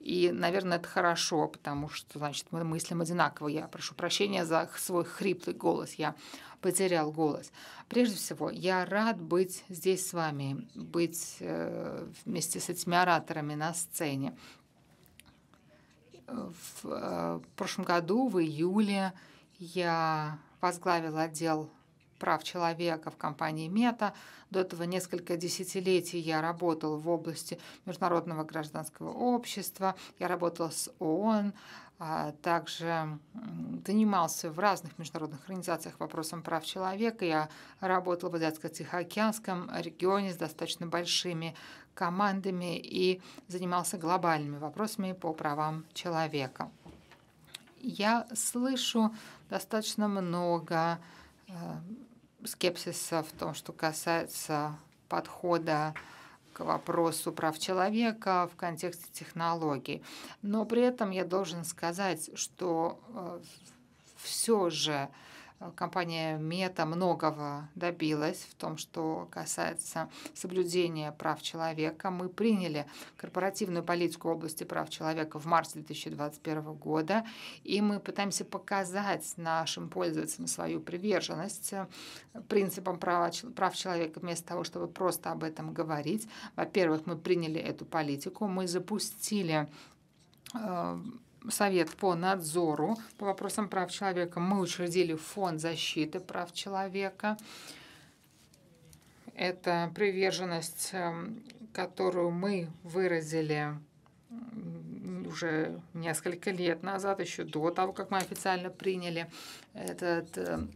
И, наверное, это хорошо, потому что, значит, мы мыслим одинаково. Я прошу прощения за свой хриплый голос. Я потерял голос. Прежде всего, я рад быть здесь с вами, быть э, вместе с этими ораторами на сцене. Э, в прошлом году, в июле, я возглавила отдел прав человека в компании Мета. До этого несколько десятилетий я работала в области международного гражданского общества, я работала с ООН, а также занимался в разных международных организациях вопросом прав человека. Я работала в Азиатско-Тихоокеанском регионе с достаточно большими командами и занимался глобальными вопросами по правам человека. Я слышу достаточно много э, скепсиса в том, что касается подхода к вопросу прав человека в контексте технологий. Но при этом я должен сказать, что э, все же Э, компания Мета многого добилась в том, что касается соблюдения прав человека. Мы приняли корпоративную политику в области прав человека в марте 2021 года, и мы пытаемся показать нашим пользователям свою приверженность э, принципам права, прав человека вместо того, чтобы просто об этом говорить. Во-первых, мы приняли эту политику, мы запустили э, Совет по надзору по вопросам прав человека. Мы учредили фонд защиты прав человека. Это приверженность, эм, которую мы выразили уже несколько лет назад, еще до того, как мы официально приняли этот эм,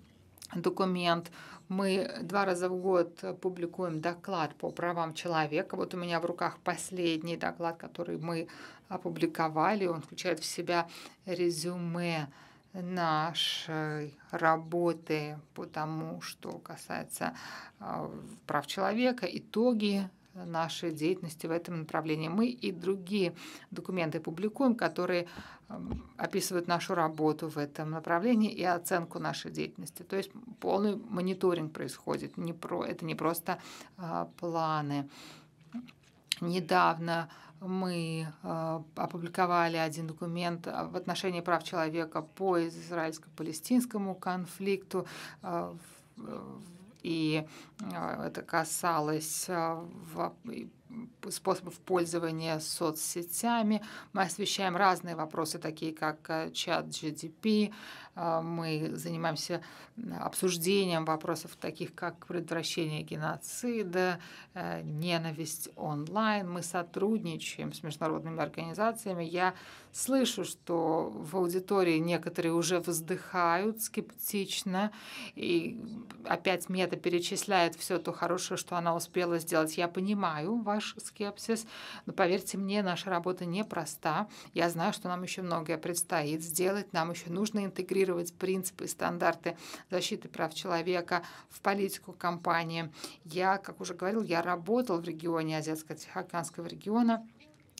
документ. Мы два раза в год публикуем доклад по правам человека. Вот у меня в руках последний доклад, который мы опубликовали. Он включает в себя резюме нашей работы по тому, что касается а, прав человека, итоги нашей деятельности в этом направлении. Мы и другие документы публикуем, которые описывают нашу работу в этом направлении и оценку нашей деятельности. То есть полный мониторинг происходит, не про, это не просто а, планы. Недавно мы а, опубликовали один документ а, в отношении прав человека по израильско-палестинскому конфликту а, э, и а, это касалось а, способов пользования соцсетями. Мы освещаем разные вопросы, такие как э, чат GDP. А, мы занимаемся обсуждением вопросов таких, как предотвращение геноцида, э, ненависть онлайн. Мы сотрудничаем с международными организациями. Я слышу, что в аудитории некоторые уже вздыхают скептично и опять мета перечисляют упускает все то хорошее, что она успела сделать. Я понимаю ваш скепсис, но поверьте мне, наша работа непроста. Я знаю, что нам еще многое предстоит сделать. Нам еще нужно интегрировать принципы и стандарты защиты прав человека в политику компании. Я, как уже говорил, я работал в регионе Азиатско-Тихоокеанского региона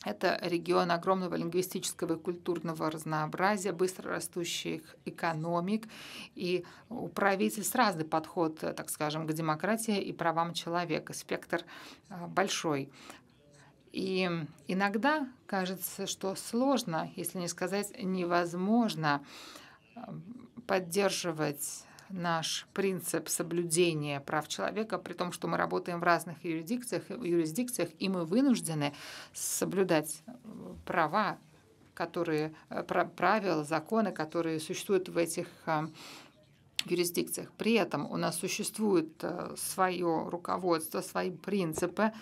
это регион огромного лингвистического и культурного разнообразия, быстро растущих экономик, и у правительств разный подход, так скажем, к демократии и правам человека. Спектр а, большой. И иногда кажется, что сложно, если не сказать невозможно, а, поддерживать наш принцип соблюдения прав человека, при том, что мы работаем в разных юрисдикциях, юрисдикциях и мы вынуждены соблюдать э, права, которые, э, правила, законы, которые существуют в этих э, юрисдикциях. При этом у нас существует свое руководство, свои принципы.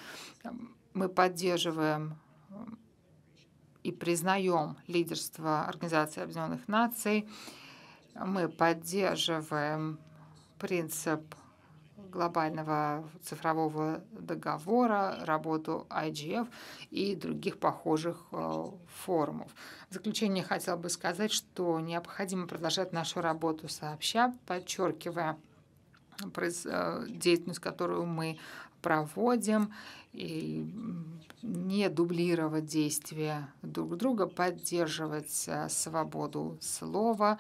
Мы поддерживаем и признаем лидерство Организации Объединенных Наций – мы поддерживаем принцип глобального цифрового договора, работу IGF и других похожих э, форумов. В заключение хотела бы сказать, что необходимо продолжать нашу работу сообща, подчеркивая э, деятельность, которую мы проводим, и не дублировать действия друг друга, поддерживать э, свободу слова,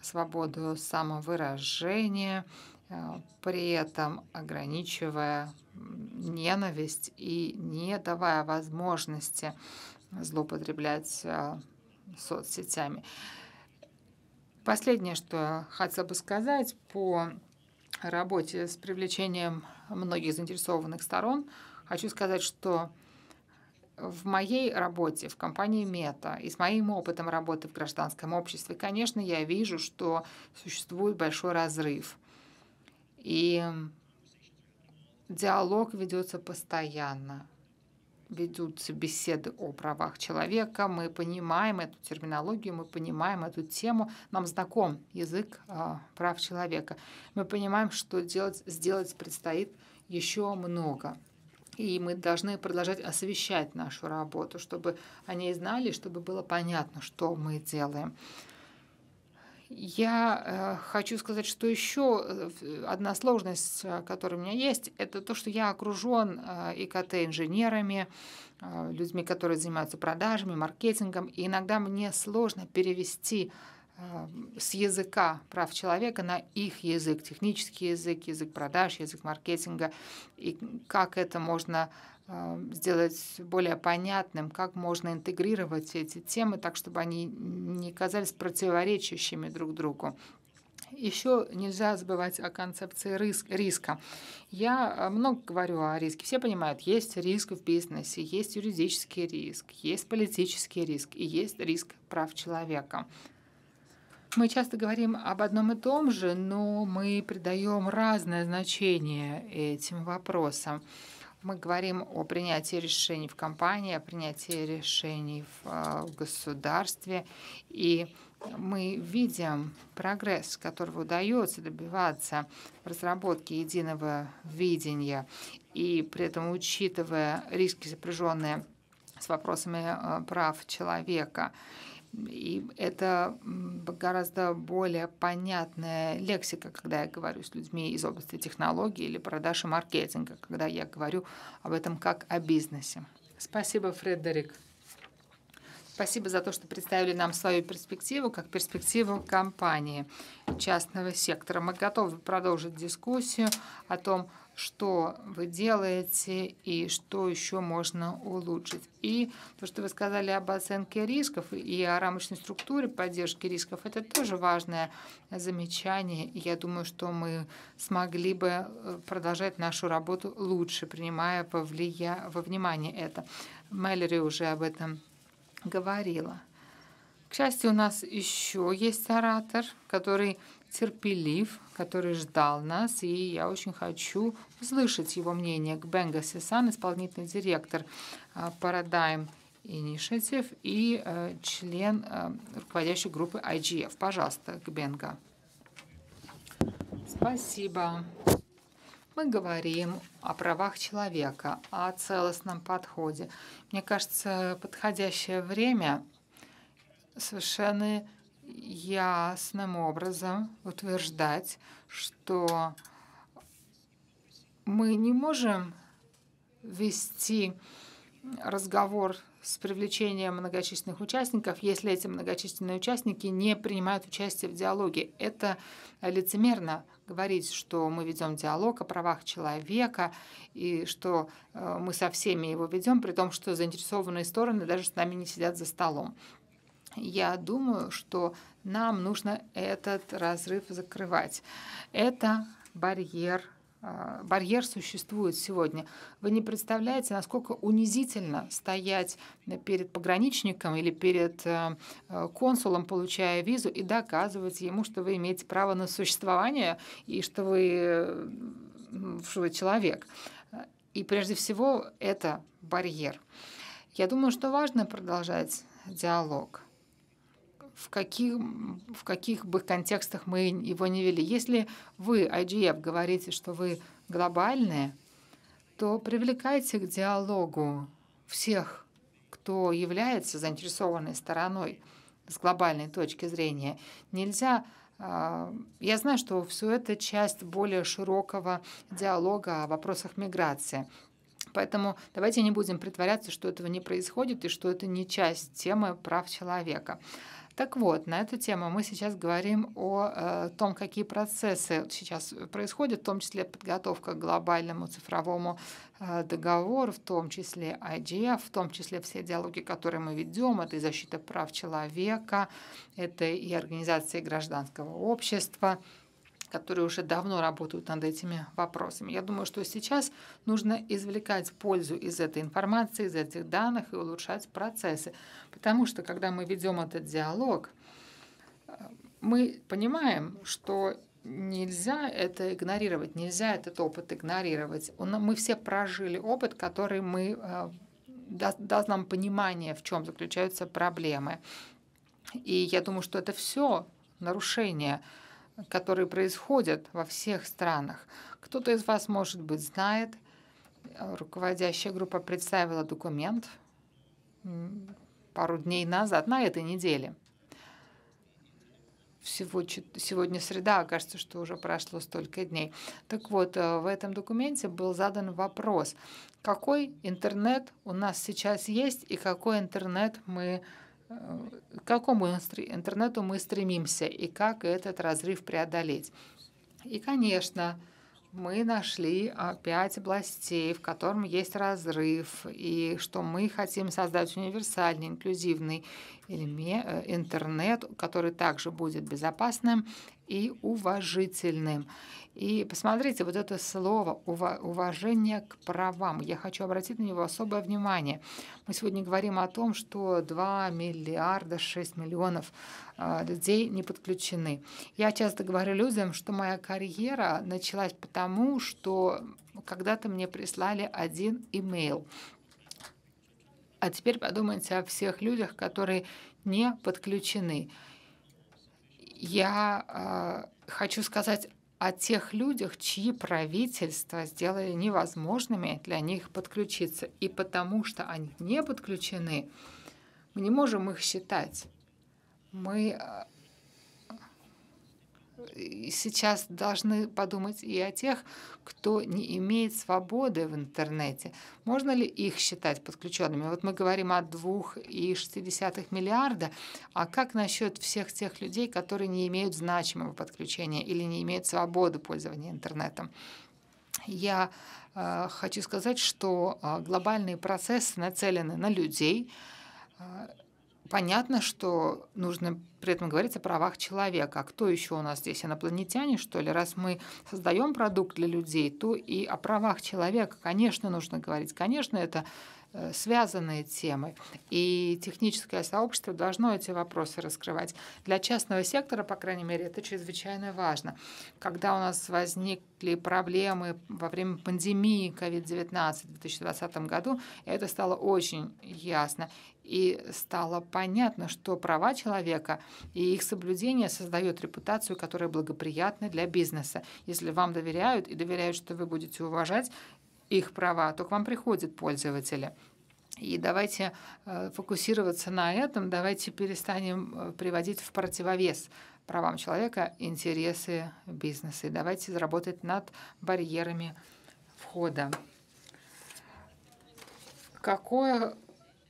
свободу самовыражения, э, при этом ограничивая ненависть и не давая возможности злоупотреблять э, соцсетями. Последнее, что я хотела бы сказать по работе с привлечением многих заинтересованных сторон, хочу сказать, что в моей работе в компании Мета и с моим опытом работы в гражданском обществе, конечно, я вижу, что существует большой разрыв. И диалог ведется постоянно. Ведутся беседы о правах человека. Мы понимаем эту терминологию, мы понимаем эту тему. Нам знаком язык э, прав человека. Мы понимаем, что делать, сделать предстоит еще много. И мы должны продолжать освещать нашу работу, чтобы они знали, чтобы было понятно, что мы делаем. Я э, хочу сказать, что еще э, одна сложность, э, которая у меня есть, это то, что я окружен ИКТ-инженерами, людьми, которые занимаются продажами, маркетингом, и иногда мне сложно перевести с языка прав человека на их язык, технический язык, язык продаж, язык маркетинга, и как это можно сделать более понятным, как можно интегрировать эти темы так, чтобы они не казались противоречащими друг другу. Еще нельзя забывать о концепции риска. Я а, много говорю о риске. Все понимают, есть риск в бизнесе, есть юридический риск, есть политический риск и есть риск прав человека. Мы часто говорим об одном и том же, но мы придаем разное значение этим вопросам. Мы говорим о принятии решений в компании, о принятии решений в, а, в государстве. И мы видим прогресс, которого удается добиваться в разработке единого видения. И при этом учитывая риски, сопряженные с вопросами а, прав человека – и это гораздо более понятная лексика, когда я говорю с людьми из области технологий или продаж и маркетинга, когда я говорю об этом как о бизнесе. Спасибо, Фредерик. Спасибо за то, что представили нам свою перспективу, как перспективу компании частного сектора. Мы готовы продолжить дискуссию о том, что вы делаете и что еще можно улучшить. И то, что вы сказали об оценке рисков и о рамочной структуре поддержки рисков, это тоже важное замечание. я думаю, что мы смогли бы э, продолжать нашу работу лучше, принимая во, влия... во внимание это. Мэллери уже об этом говорила. К счастью, у нас еще есть оратор, который терпелив, который ждал нас, и я очень хочу услышать его мнение. Бенга Сесан, исполнительный директор Paradigm э, Initiative и э, член э, руководящей группы IGF. Пожалуйста, Бенга. Спасибо. Мы говорим о правах человека, о целостном подходе. Мне кажется, подходящее время совершенно ясным образом утверждать, что мы не можем вести разговор с привлечением многочисленных участников, если эти многочисленные участники не принимают участие в диалоге. Это лицемерно говорить, что мы ведем диалог о правах человека и что э, мы со всеми его ведем, при том, что заинтересованные стороны даже с нами не сидят за столом я думаю, что нам нужно этот разрыв закрывать. Это барьер а, барьер существует сегодня. Вы не представляете, насколько унизительно стоять перед пограничником или перед а, а, консулом, получая визу, и доказывать ему, что вы имеете право на существование и что вы, что вы человек. И прежде всего это барьер. Я думаю, что важно продолжать диалог – в каких, в каких бы контекстах мы его не вели. Если вы, IGF, говорите, что вы глобальные, то привлекайте к диалогу всех, кто является заинтересованной стороной с глобальной точки зрения. Нельзя а, я знаю, что все это часть более широкого диалога о вопросах миграции. Поэтому давайте не будем притворяться, что этого не происходит и что это не часть темы прав человека. Так вот, на эту тему мы сейчас говорим о э, том, какие процессы сейчас происходят, в том числе подготовка к глобальному цифровому э, договору, в том числе IGF, в том числе все диалоги, которые мы ведем, это и защита прав человека, это и организация гражданского общества, которые уже давно работают над этими вопросами. Я думаю, что сейчас нужно извлекать пользу из этой информации, из этих данных и улучшать процессы. Потому что, когда мы ведем этот диалог, мы понимаем, что нельзя это игнорировать, нельзя этот опыт игнорировать. Мы все прожили опыт, который мы э, даст, нам понимание, в чем заключаются проблемы. И я думаю, что это все нарушение которые происходят во всех странах. Кто-то из вас, может быть, знает, э, руководящая группа представила документ пару дней назад, на этой неделе. Всего, сегодня среда, а кажется, что уже прошло столько дней. Так вот, э, в этом документе был задан вопрос, какой интернет у нас сейчас есть и какой интернет мы Э, к какому интернету мы стремимся и как этот разрыв преодолеть. И, конечно, мы нашли пять областей, в котором есть разрыв, и что мы хотим создать универсальный, инклюзивный э, интернет, который также будет безопасным и уважительным. И посмотрите, вот это слово «уважение к правам». Я хочу обратить на него особое внимание. Мы сегодня говорим о том, что 2 миллиарда 6 миллионов а, людей не подключены. Я часто говорю людям, что моя карьера началась потому, что когда-то мне прислали один имейл. А теперь подумайте о всех людях, которые не подключены. Я э, хочу сказать о тех людях, чьи правительства сделали невозможными для них подключиться. И потому что они не подключены, мы не можем их считать. Мы э, сейчас должны подумать и о тех, кто не имеет свободы в интернете. Можно ли их считать подключенными? Вот мы говорим о 2,6 миллиарда, а как насчет всех тех людей, которые не имеют значимого подключения или не имеют свободы пользования интернетом? Я э, хочу сказать, что э, глобальные процессы нацелены на людей, э, понятно, что нужно при этом говорить о правах человека. А кто еще у нас здесь? Инопланетяне, что ли? Раз мы создаем продукт для людей, то и о правах человека, конечно, нужно говорить. Конечно, это э, связанные темы. И техническое сообщество должно эти вопросы раскрывать. Для частного сектора, по крайней мере, это чрезвычайно важно. Когда у нас возникли проблемы во время пандемии COVID-19 в 2020 году, это стало очень ясно и стало понятно, что права человека и их соблюдение создает репутацию, которая благоприятна для бизнеса. Если вам доверяют и доверяют, что вы будете уважать их права, то к вам приходят пользователи. И давайте э, фокусироваться на этом, давайте перестанем э, приводить в противовес правам человека интересы бизнеса. И давайте заработать над барьерами входа. Какое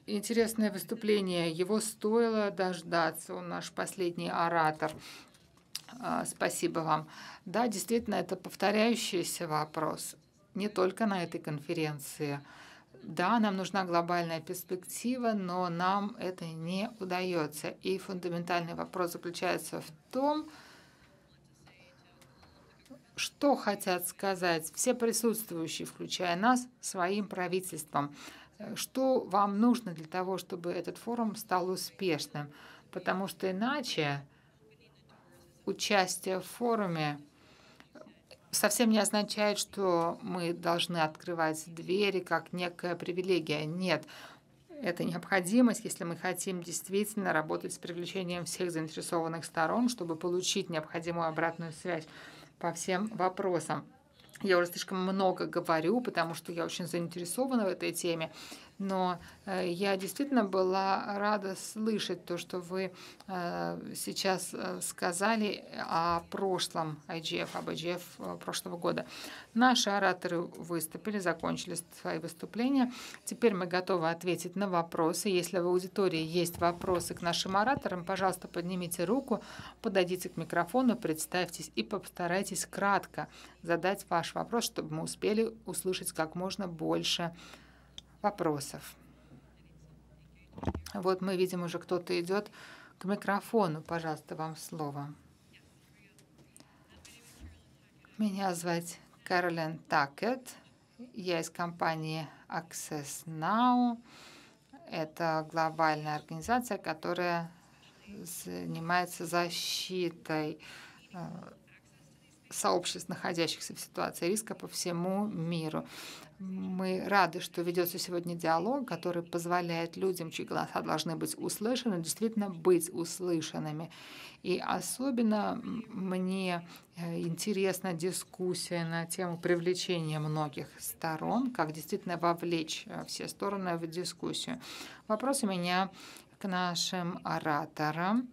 интересное выступление. Его стоило дождаться. Он наш последний оратор. А, спасибо вам. Да, действительно, это повторяющийся вопрос. Не только на этой конференции. Да, нам нужна глобальная перспектива, но нам это не удается. И фундаментальный вопрос заключается в том, что хотят сказать все присутствующие, включая нас, своим правительством что вам нужно для того, чтобы этот форум стал успешным, потому что иначе участие в форуме совсем не означает, что мы должны открывать двери как некая привилегия. Нет, это необходимость, если мы хотим действительно работать с привлечением всех заинтересованных сторон, чтобы получить необходимую обратную связь по всем вопросам я уже слишком много говорю, потому что я очень заинтересована в этой теме но э, я действительно была рада слышать то, что вы э, сейчас э, сказали о прошлом IGF, об IGF прошлого года. Наши ораторы выступили, закончили свои выступления. Теперь мы готовы ответить на вопросы. Если в аудитории есть вопросы к нашим ораторам, пожалуйста, поднимите руку, подойдите к микрофону, представьтесь и постарайтесь кратко задать ваш вопрос, чтобы мы успели услышать как можно больше вопросов вопросов. Вот мы видим уже кто-то идет к микрофону. Пожалуйста, вам слово. Меня звать Кэролин Такет. Я из компании Access Now. Это глобальная организация, которая занимается защитой э, сообществ, находящихся в ситуации риска по всему миру мы рады, что ведется сегодня диалог, который позволяет людям, чьи голоса должны быть услышаны, действительно быть услышанными. И особенно мне э, интересна дискуссия на тему привлечения многих сторон, как действительно вовлечь э, все стороны в дискуссию. Вопрос у меня к нашим ораторам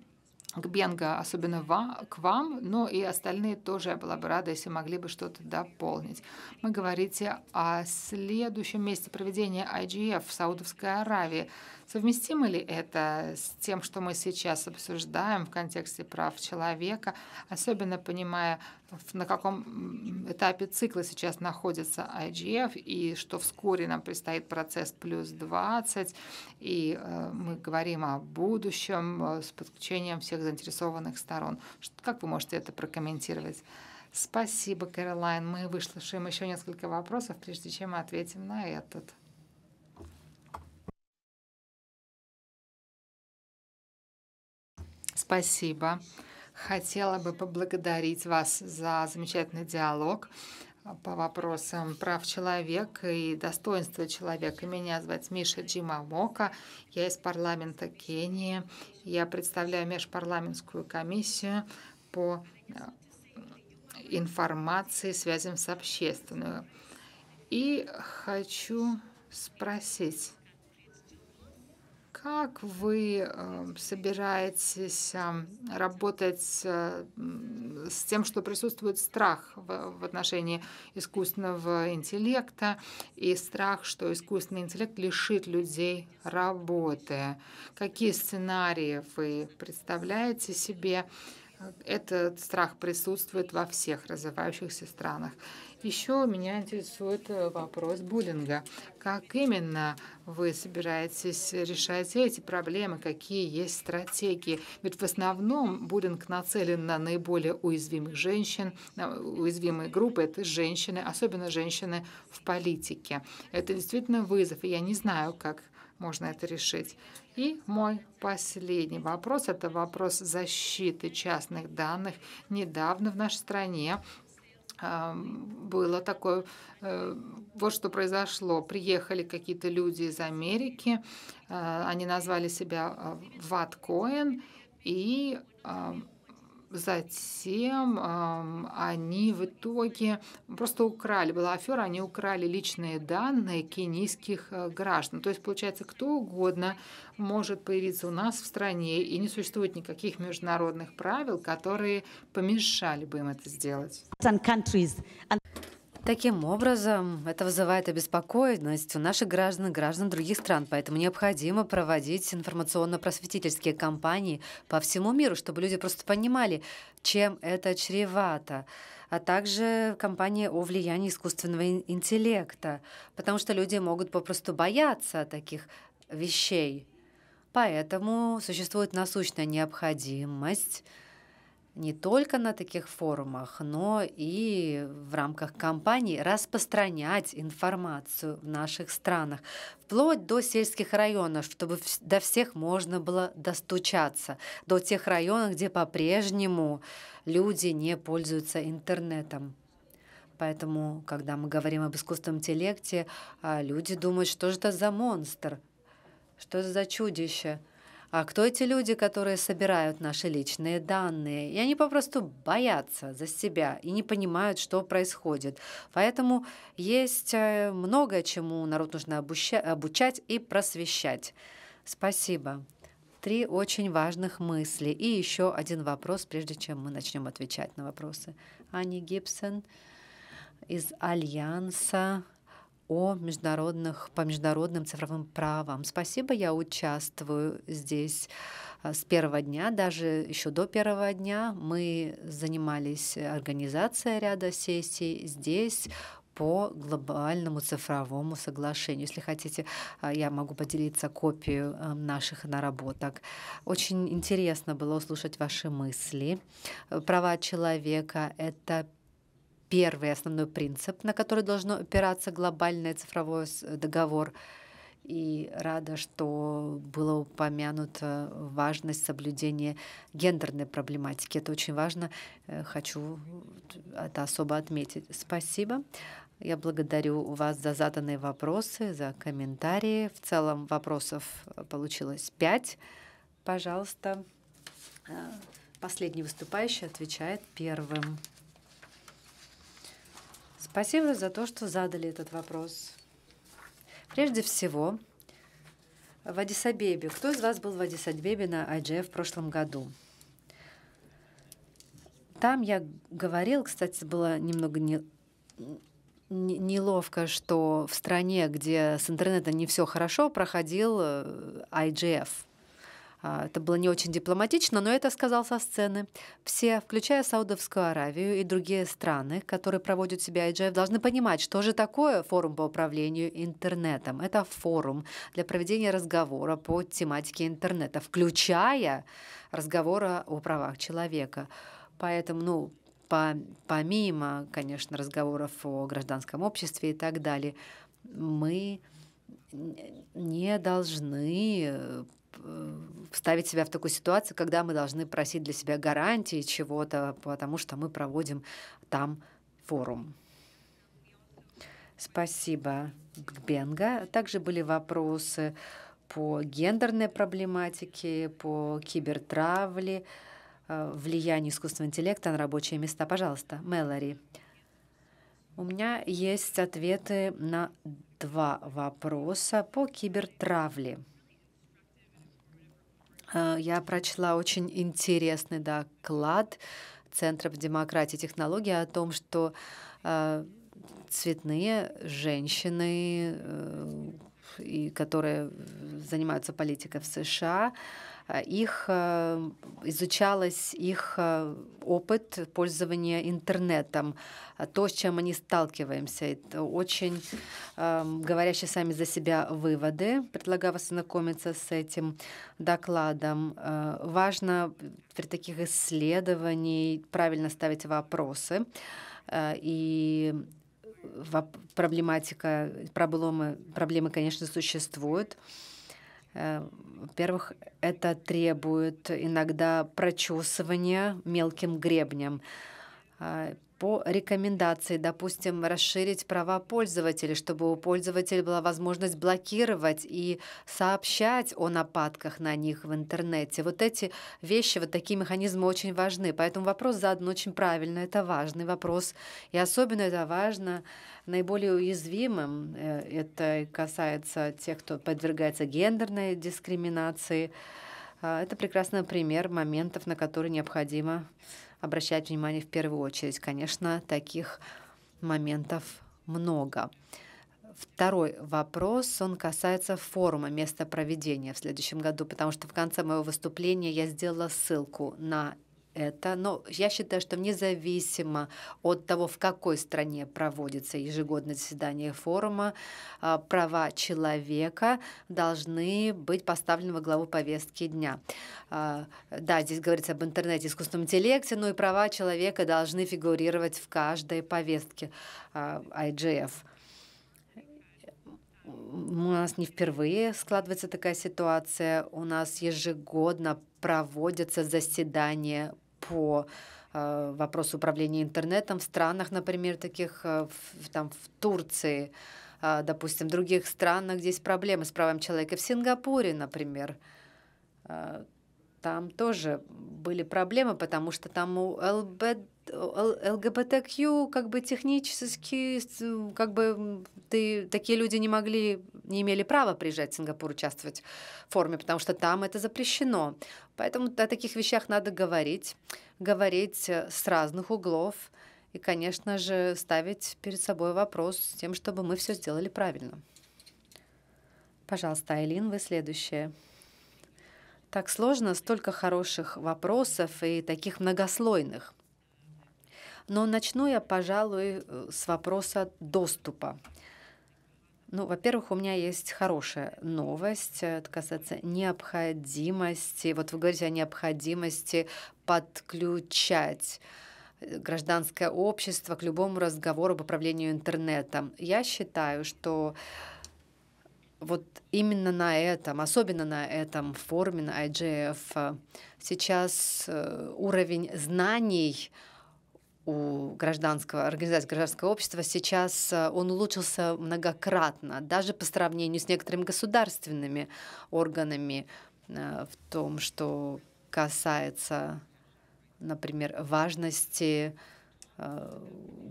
к Бенга, особенно вам, к вам, но и остальные тоже я была бы рада, если могли бы что-то дополнить. Мы говорите о следующем месте проведения IGF в Саудовской Аравии. Совместимо ли это с тем, что мы сейчас обсуждаем в контексте прав человека, особенно понимая, на каком этапе цикла сейчас находится IGF, и что вскоре нам предстоит процесс плюс 20, и э, мы говорим о будущем э, с подключением всех заинтересованных сторон. Как вы можете это прокомментировать? Спасибо, Кэролайн. Мы выслушаем еще несколько вопросов, прежде чем мы ответим на этот. Спасибо. Хотела бы поблагодарить вас за замечательный диалог а, по вопросам прав человека и достоинства человека. Меня зовут Миша Джимамока. Я из парламента Кении. Я представляю межпарламентскую комиссию по а, информации, связям с общественностью. И хочу спросить, как вы э, собираетесь э, работать э, с тем, что присутствует страх в отношении искусственного интеллекта и страх, что искусственный интеллект лишит людей работы? Какие сценарии вы представляете себе? Этот страх присутствует во всех развивающихся странах. Еще меня интересует э, вопрос буллинга. Как именно вы собираетесь решать эти проблемы? Какие есть стратегии? Ведь в основном буллинг нацелен на наиболее уязвимых женщин, уязвимые группы – это женщины, особенно женщины в политике. Это действительно вызов, и я не знаю, как можно это решить. И мой последний вопрос – это вопрос защиты частных данных. Недавно в нашей стране было такое, э, вот что произошло. Приехали какие-то люди из Америки, э, они назвали себя э, Ваткоин, и Затем э, они в итоге просто украли, была афера, они украли личные данные кенийских э, граждан. То есть, получается, кто угодно может появиться у нас в стране, и не существует никаких международных правил, которые помешали бы им это сделать. Таким образом, это вызывает обеспокоенность у наших граждан и граждан других стран, поэтому необходимо проводить информационно-просветительские кампании по всему миру, чтобы люди просто понимали, чем это чревато а также компания о влиянии искусственного интеллекта, потому что люди могут попросту бояться таких вещей. Поэтому существует насущная необходимость не только на таких форумах, но и в рамках кампаний распространять информацию в наших странах, вплоть до сельских районов, чтобы до всех можно было достучаться, до тех районов, где по-прежнему люди не пользуются интернетом. Поэтому, когда мы говорим об искусственном интеллекте, а, люди думают, что же это за монстр, что это за чудище – а кто эти люди, которые собирают наши личные данные? И они попросту боятся за себя и не понимают, что происходит. Поэтому есть э, многое, чему народ нужно обучать и просвещать. Спасибо. Три очень важных мысли. И еще один вопрос, прежде чем мы начнем отвечать на вопросы. Ани Гибсон из Альянса о международных, по международным цифровым правам. Спасибо, я участвую здесь а, с первого дня, даже еще до первого дня. Мы занимались организацией ряда сессий здесь, по глобальному цифровому соглашению. Если хотите, а, я могу поделиться копию а, наших наработок. Очень интересно было услышать ваши мысли. Права человека — это первый основной принцип, на который должно опираться глобальный цифровой э, договор. И рада, что была упомянута важность соблюдения гендерной проблематики. Это очень важно. Э, хочу это особо отметить. Спасибо. Я благодарю вас за заданные вопросы, за комментарии. В целом вопросов э, получилось пять. Пожалуйста, последний выступающий отвечает первым. Спасибо за то, что задали этот вопрос. Прежде всего, в Адисабебе. Кто из вас был в Адисабебе на IGF в прошлом году? Там я говорил, кстати, было немного не, не, неловко, что в стране, где с интернета не все хорошо, проходил э, IGF – а, это было не очень дипломатично, но это сказал со сцены. Все, включая Саудовскую Аравию и другие страны, которые проводят себя IGF, должны понимать, что же такое форум по управлению интернетом. Это форум для проведения разговора по тематике интернета, включая разговора о правах человека. Поэтому, ну, по, помимо, конечно, разговоров о гражданском обществе и так далее, мы не должны Э, вставить себя в такую ситуацию, когда мы должны просить для себя гарантии чего-то, потому что мы проводим там форум. Спасибо, Бенга. Также были вопросы по гендерной проблематике, по кибертравле, э, влиянию искусственного интеллекта на рабочие места. Пожалуйста, Мэлори. У меня есть ответы на два вопроса по кибертравле. Э, я прочла очень интересный доклад Центра демократии и технологии о том, что э, цветные женщины, э, и которые занимаются политикой в США, Э, их э, изучалось их э, опыт пользования интернетом, то, с чем они сталкиваемся. Это очень эм, говорящие сами за себя выводы. Предлагаю вас ознакомиться с этим докладом. Важно при таких исследованиях правильно ставить вопросы и проблематика, проблемы, проблемы, конечно, существуют. Э, во-первых, это требует иногда прочесывания мелким гребнем. Э, по рекомендации, допустим, расширить права пользователя, чтобы у пользователя была возможность блокировать и сообщать о нападках на них в интернете. Вот эти вещи, вот такие механизмы очень важны. Поэтому вопрос задан очень правильно. Это важный вопрос. И особенно это важно наиболее уязвимым. Э, это касается тех, кто подвергается гендерной дискриминации. А, это прекрасный пример моментов, на которые необходимо обращать внимание в первую очередь. Конечно, таких моментов много. Второй вопрос, он касается форума места проведения в следующем году, потому что в конце моего выступления я сделала ссылку на это, но я считаю, что независимо от того, в какой стране проводится ежегодное заседание форума, а, права человека должны быть поставлены во главу повестки дня. А, да, здесь говорится об интернете, искусственном интеллекте, но и права человека должны фигурировать в каждой повестке IGF а, у нас не впервые складывается такая ситуация. У нас ежегодно проводятся заседания по э, вопросу управления интернетом в странах, например, таких э, в, там, в Турции, э, допустим, в других странах, где есть проблемы с правами человека. В Сингапуре, например, там тоже были проблемы, потому что там у лбд ЛГБТК как бы технически, как бы ты, такие люди не могли, не имели права приезжать в Сингапур участвовать в форуме, потому что там это запрещено. Поэтому о таких вещах надо говорить, говорить э, с разных углов и, конечно же, ставить перед собой вопрос с тем, чтобы мы все сделали правильно. Пожалуйста, Айлин, вы следующая. Так сложно, столько хороших вопросов и таких многослойных. Но начну я, пожалуй, э, с вопроса доступа. Ну, во-первых, у меня есть хорошая новость. Э, это касается необходимости. Вот вы говорите о необходимости подключать э, гражданское общество к любому разговору об управлении интернетом. Я считаю, что вот именно на этом, особенно на этом форуме, на IGF, сейчас уровень знаний — у гражданского, организации гражданского общества сейчас э, он улучшился многократно, даже по сравнению с некоторыми государственными органами э, в том, что касается, например, важности Э,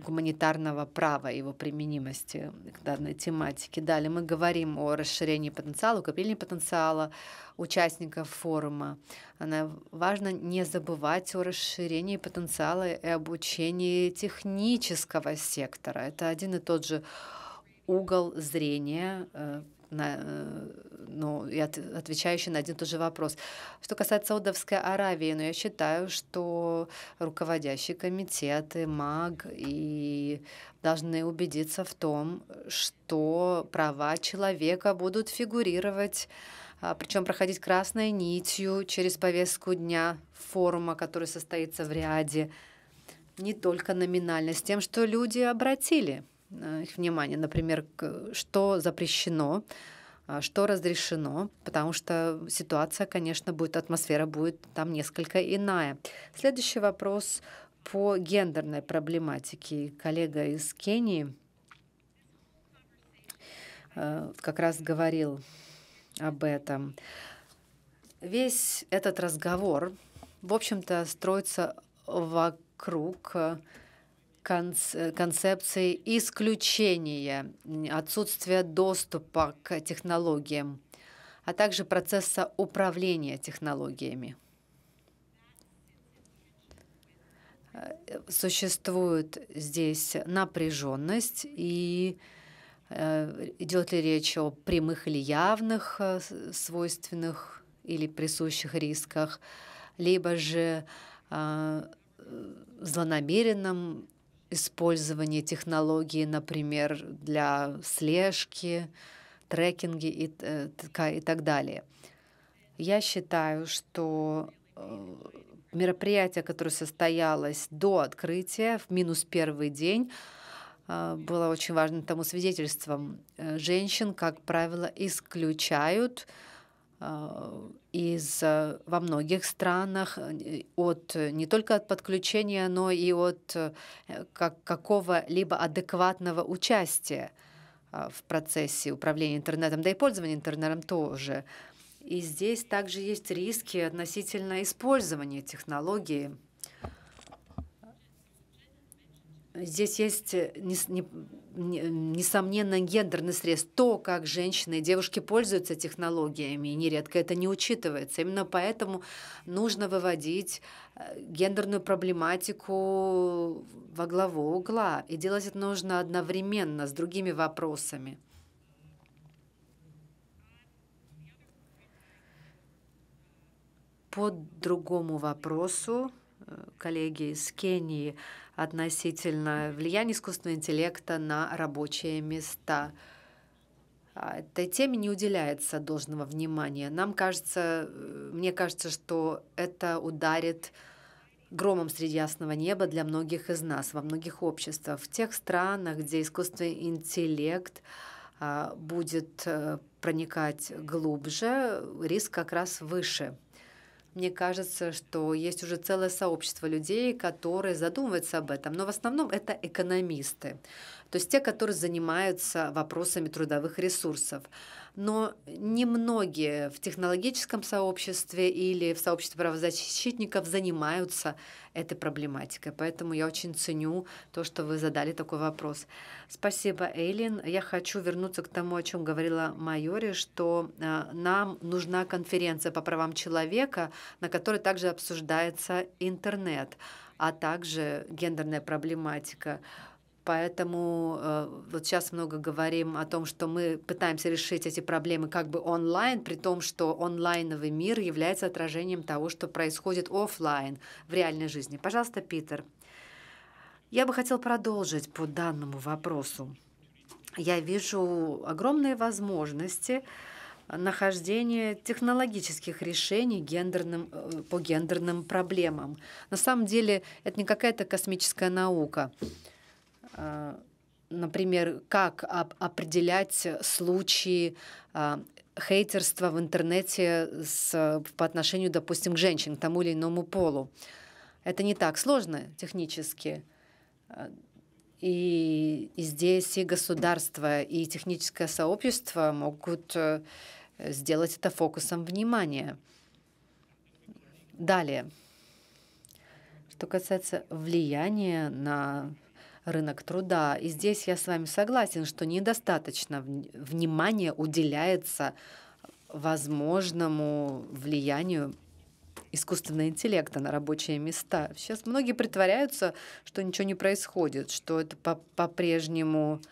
гуманитарного права, его применимости к данной тематике. Далее мы говорим о расширении потенциала, укреплении потенциала участников форума. Важно не забывать о расширении потенциала и обучении технического сектора. Это один и тот же угол зрения э, на, э, ну, и от, отвечающий на один и тот же вопрос. Что касается Саудовской Аравии, ну, я считаю, что руководящие комитеты, МАГ и должны убедиться в том, что права человека будут фигурировать а, причем проходить красной нитью через повестку дня форума, который состоится в Риаде, не только номинально, с тем, что люди обратили Э, их внимание, например, что запрещено, а, что разрешено, потому что ситуация, конечно, будет, атмосфера будет там несколько иная. Следующий вопрос по гендерной проблематике. Коллега из Кении э, как раз говорил об этом. Весь этот разговор, в общем-то, строится вокруг Э, концепции исключения, отсутствия доступа к технологиям, а также процесса управления технологиями. Э, существует здесь напряженность и э, идет ли речь о прямых или явных свойственных или присущих рисках, либо же злонамеренном использование технологий, например, для слежки, трекинги и, э, и так далее. Я считаю, что э, мероприятие, которое состоялось до открытия, в минус первый день, э, было очень важным тому свидетельством. Женщин, как правило, исключают Э, из э, во многих странах э, от не только от подключения, но и от как, какого-либо адекватного участия в процессе управления интернетом, да и пользования интернетом тоже. И здесь также есть риски относительно использования технологии. Здесь есть не, не, несомненно, гендерный срез, то, как женщины и девушки пользуются технологиями, нередко это не учитывается. Именно поэтому нужно выводить э, гендерную проблематику во главу угла, и делать это нужно одновременно с другими вопросами. По другому вопросу э, коллеги из Кении – относительно влияния искусственного интеллекта на рабочие места. А, Этой теме не уделяется должного внимания. Нам кажется, э, мне кажется, что это ударит громом среди ясного неба для многих из нас, во многих обществах. В тех странах, где искусственный интеллект а, будет э, проникать глубже, риск как раз выше мне кажется, что есть уже целое сообщество людей, которые задумываются об этом. Но в основном это экономисты то есть те, которые занимаются вопросами трудовых ресурсов. Но немногие в технологическом сообществе или в сообществе правозащитников занимаются этой проблематикой. Поэтому я очень ценю то, что вы задали такой вопрос. Спасибо, Эйлин. Я хочу вернуться к тому, о чем говорила Майори, что э, нам нужна конференция по правам человека, на которой также обсуждается интернет, а также гендерная проблематика. Поэтому э, вот сейчас много говорим о том, что мы пытаемся решить эти проблемы как бы онлайн, при том, что онлайновый мир является отражением того, что происходит офлайн в реальной жизни. Пожалуйста, Питер. Я бы хотел продолжить по данному вопросу. Я вижу огромные возможности нахождения технологических решений гендерным, э, по гендерным проблемам. На самом деле это не какая-то космическая наука. Э, например, как определять случаи э, хейтерства в интернете с, по отношению, допустим, к женщин, к тому или иному полу. Это не так сложно технически. И, э, и здесь и государство, и техническое сообщество могут сделать это фокусом внимания. Далее. Что касается влияния на рынок труда. И здесь я с вами согласен, что недостаточно внимания уделяется возможному влиянию искусственного интеллекта на рабочие места. Сейчас многие притворяются, что ничего не происходит, что это по-прежнему по, -по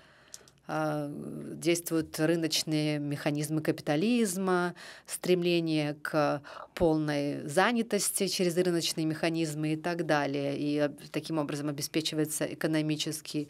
а, действуют рыночные механизмы капитализма, стремление к полной занятости через рыночные механизмы и так далее. И а, таким образом обеспечивается экономический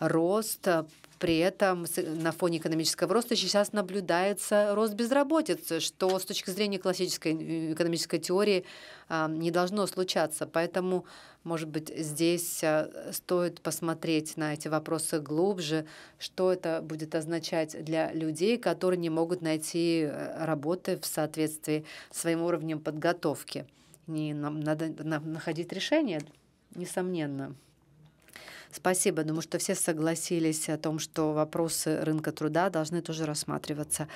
рост, а, при этом на фоне экономического роста сейчас наблюдается рост безработицы, что с точки зрения классической э, экономической теории а, не должно случаться. Поэтому, может быть, здесь а, стоит посмотреть на эти вопросы глубже, что это будет означать для людей, которые не могут найти э, работы в соответствии с своим уровнем подготовки. И нам надо находить решение, несомненно. Спасибо. Думаю, что все согласились о том, что вопросы рынка труда должны тоже рассматриваться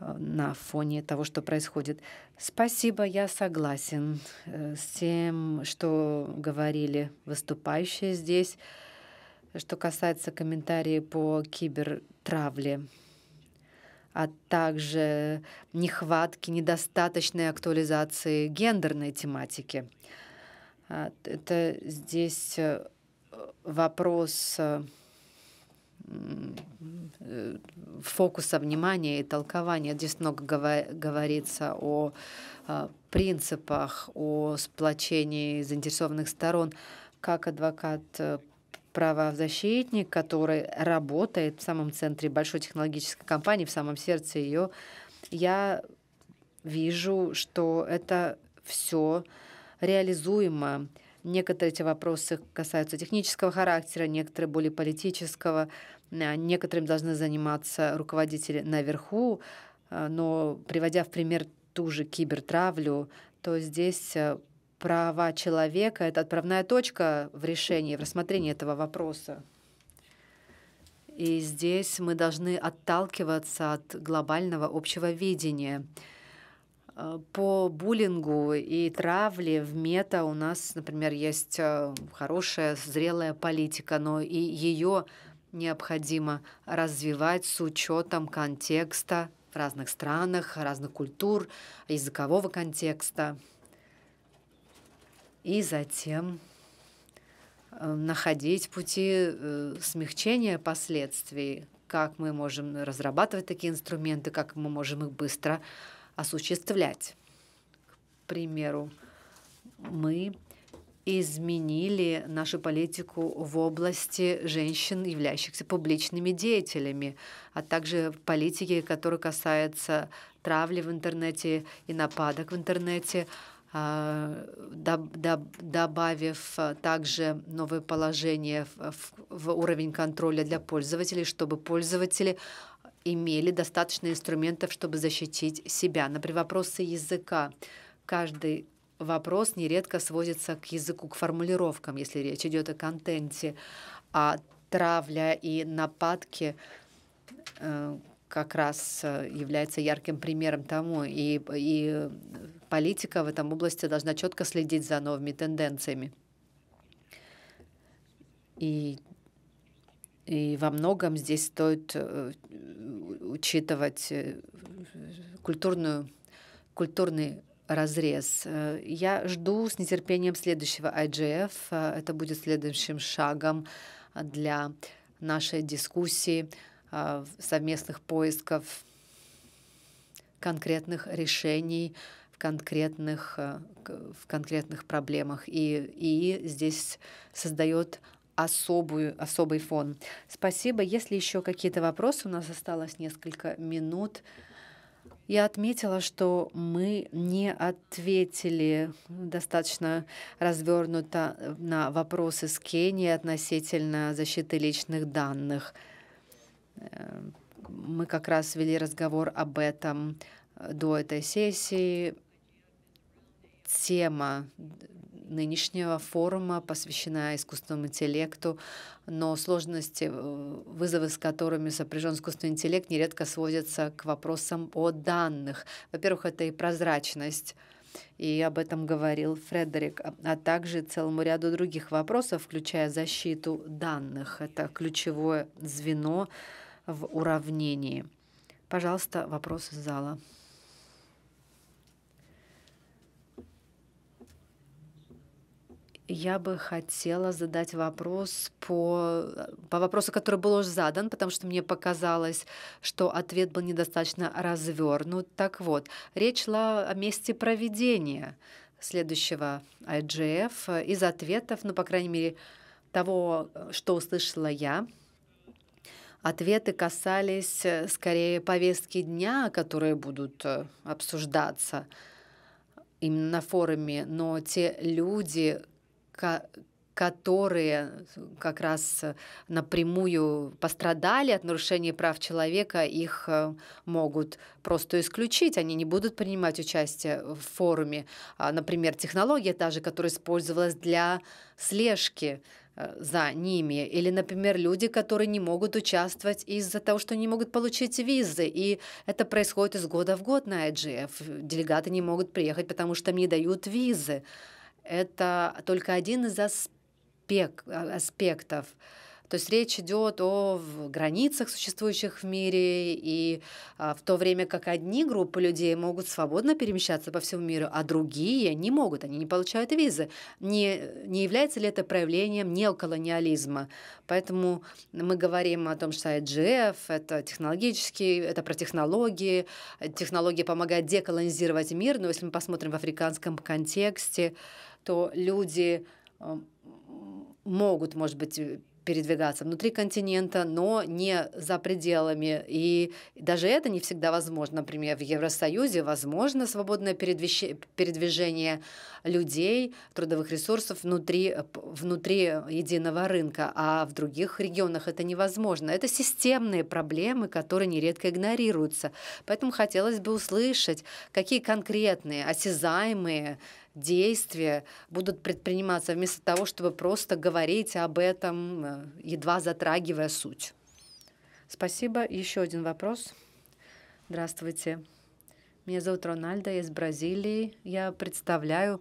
э, на фоне того, что происходит. Спасибо, я согласен э, с тем, что говорили выступающие здесь. Что касается комментариев по кибертравле, а также нехватки, недостаточной актуализации гендерной тематики. Э, это здесь вопрос э, э, фокуса внимания и толкования. Здесь много говорится о э, принципах, о сплочении заинтересованных сторон. Как адвокат правозащитник, который работает в самом центре большой технологической компании, в самом сердце ее, я вижу, что это все реализуемо Некоторые эти вопросы касаются технического характера, некоторые более политического. А, некоторым должны заниматься руководители наверху, а, но приводя в пример ту же кибертравлю, то здесь э, права человека — это отправная точка в решении, в рассмотрении этого вопроса. И здесь мы должны отталкиваться от глобального общего видения — Э, по буллингу и травле в мета у нас, например, есть э, хорошая, зрелая политика, но и ее необходимо развивать с учетом контекста в разных странах, разных культур, языкового контекста. И затем э, находить пути смягчения последствий, как мы можем разрабатывать такие инструменты, как мы можем их быстро осуществлять. К примеру, мы изменили нашу политику в области женщин, являющихся публичными деятелями, а также политики, которая касается травли в интернете и нападок в интернете, а, добавив также новые положения в уровень контроля для пользователей, чтобы пользователи имели достаточно инструментов, чтобы защитить себя. Например, вопросы языка. Каждый вопрос нередко сводится к языку, к формулировкам, если речь идет о контенте, а травля и нападки э, как раз э, является ярким примером тому. И, и политика в этом области должна четко следить за новыми тенденциями. И и во многом здесь стоит э, учитывать э, культурную, культурный разрез. Э, я жду с нетерпением следующего IGF. Это будет следующим шагом для нашей дискуссии, совместных поисков конкретных решений в конкретных, в конкретных проблемах. И, и здесь создает особую, особый фон. Спасибо. Если еще какие-то вопросы, у нас осталось несколько минут. Я отметила, что мы не ответили достаточно развернуто на вопросы с Кении относительно защиты личных данных. Э, мы как раз вели разговор об этом до этой сессии. Тема нынешнего форума посвященного искусственному интеллекту, но сложности, э, вызовы, с которыми сопряжен искусственный интеллект, нередко сводятся к вопросам о данных. Во-первых, это и прозрачность, и об этом говорил Фредерик, а, а также целому ряду других вопросов, включая защиту данных. Это ключевое звено в уравнении. Пожалуйста, вопросы из зала. Я бы хотела задать вопрос по, по вопросу, который был уже задан, потому что мне показалось, что ответ был недостаточно развернут. Так вот, речь шла о месте проведения следующего IGF. Из ответов, ну, по крайней мере, того, что услышала я, ответы касались э, скорее повестки дня, которые будут э, обсуждаться именно на форуме, но те люди, которые как раз напрямую пострадали от нарушения прав человека, их э, могут просто исключить, они не будут принимать участие в форуме. А, например, технология та же, которая использовалась для слежки э, за ними. Или, например, люди, которые не могут участвовать из-за того, что не могут получить визы. И это происходит из года в год на IGF. Делегаты не могут приехать, потому что им не дают визы это только один из аспек а, аспектов. То есть речь идет о границах, существующих в мире, и а, в то время как одни группы людей могут свободно перемещаться по всему миру, а другие не могут, они не получают визы. Не, не является ли это проявлением неоколониализма? Поэтому мы говорим о том, что IGF — это технологический, это про технологии, технологии помогают деколонизировать мир, но если мы посмотрим в африканском контексте, что люди эм, могут, может быть, э, передвигаться внутри континента, но не за пределами. И даже это не всегда возможно. Например, в Евросоюзе возможно свободное передвижение людей, трудовых ресурсов внутри, э, внутри э, единого рынка, а в других регионах это невозможно. Это системные проблемы, которые нередко игнорируются. Поэтому хотелось бы услышать, какие конкретные, осязаемые действия будут предприниматься вместо того, чтобы просто говорить об этом, э, едва затрагивая суть. Спасибо. Еще один вопрос. Здравствуйте. Меня зовут Рональдо, я из Бразилии. Я представляю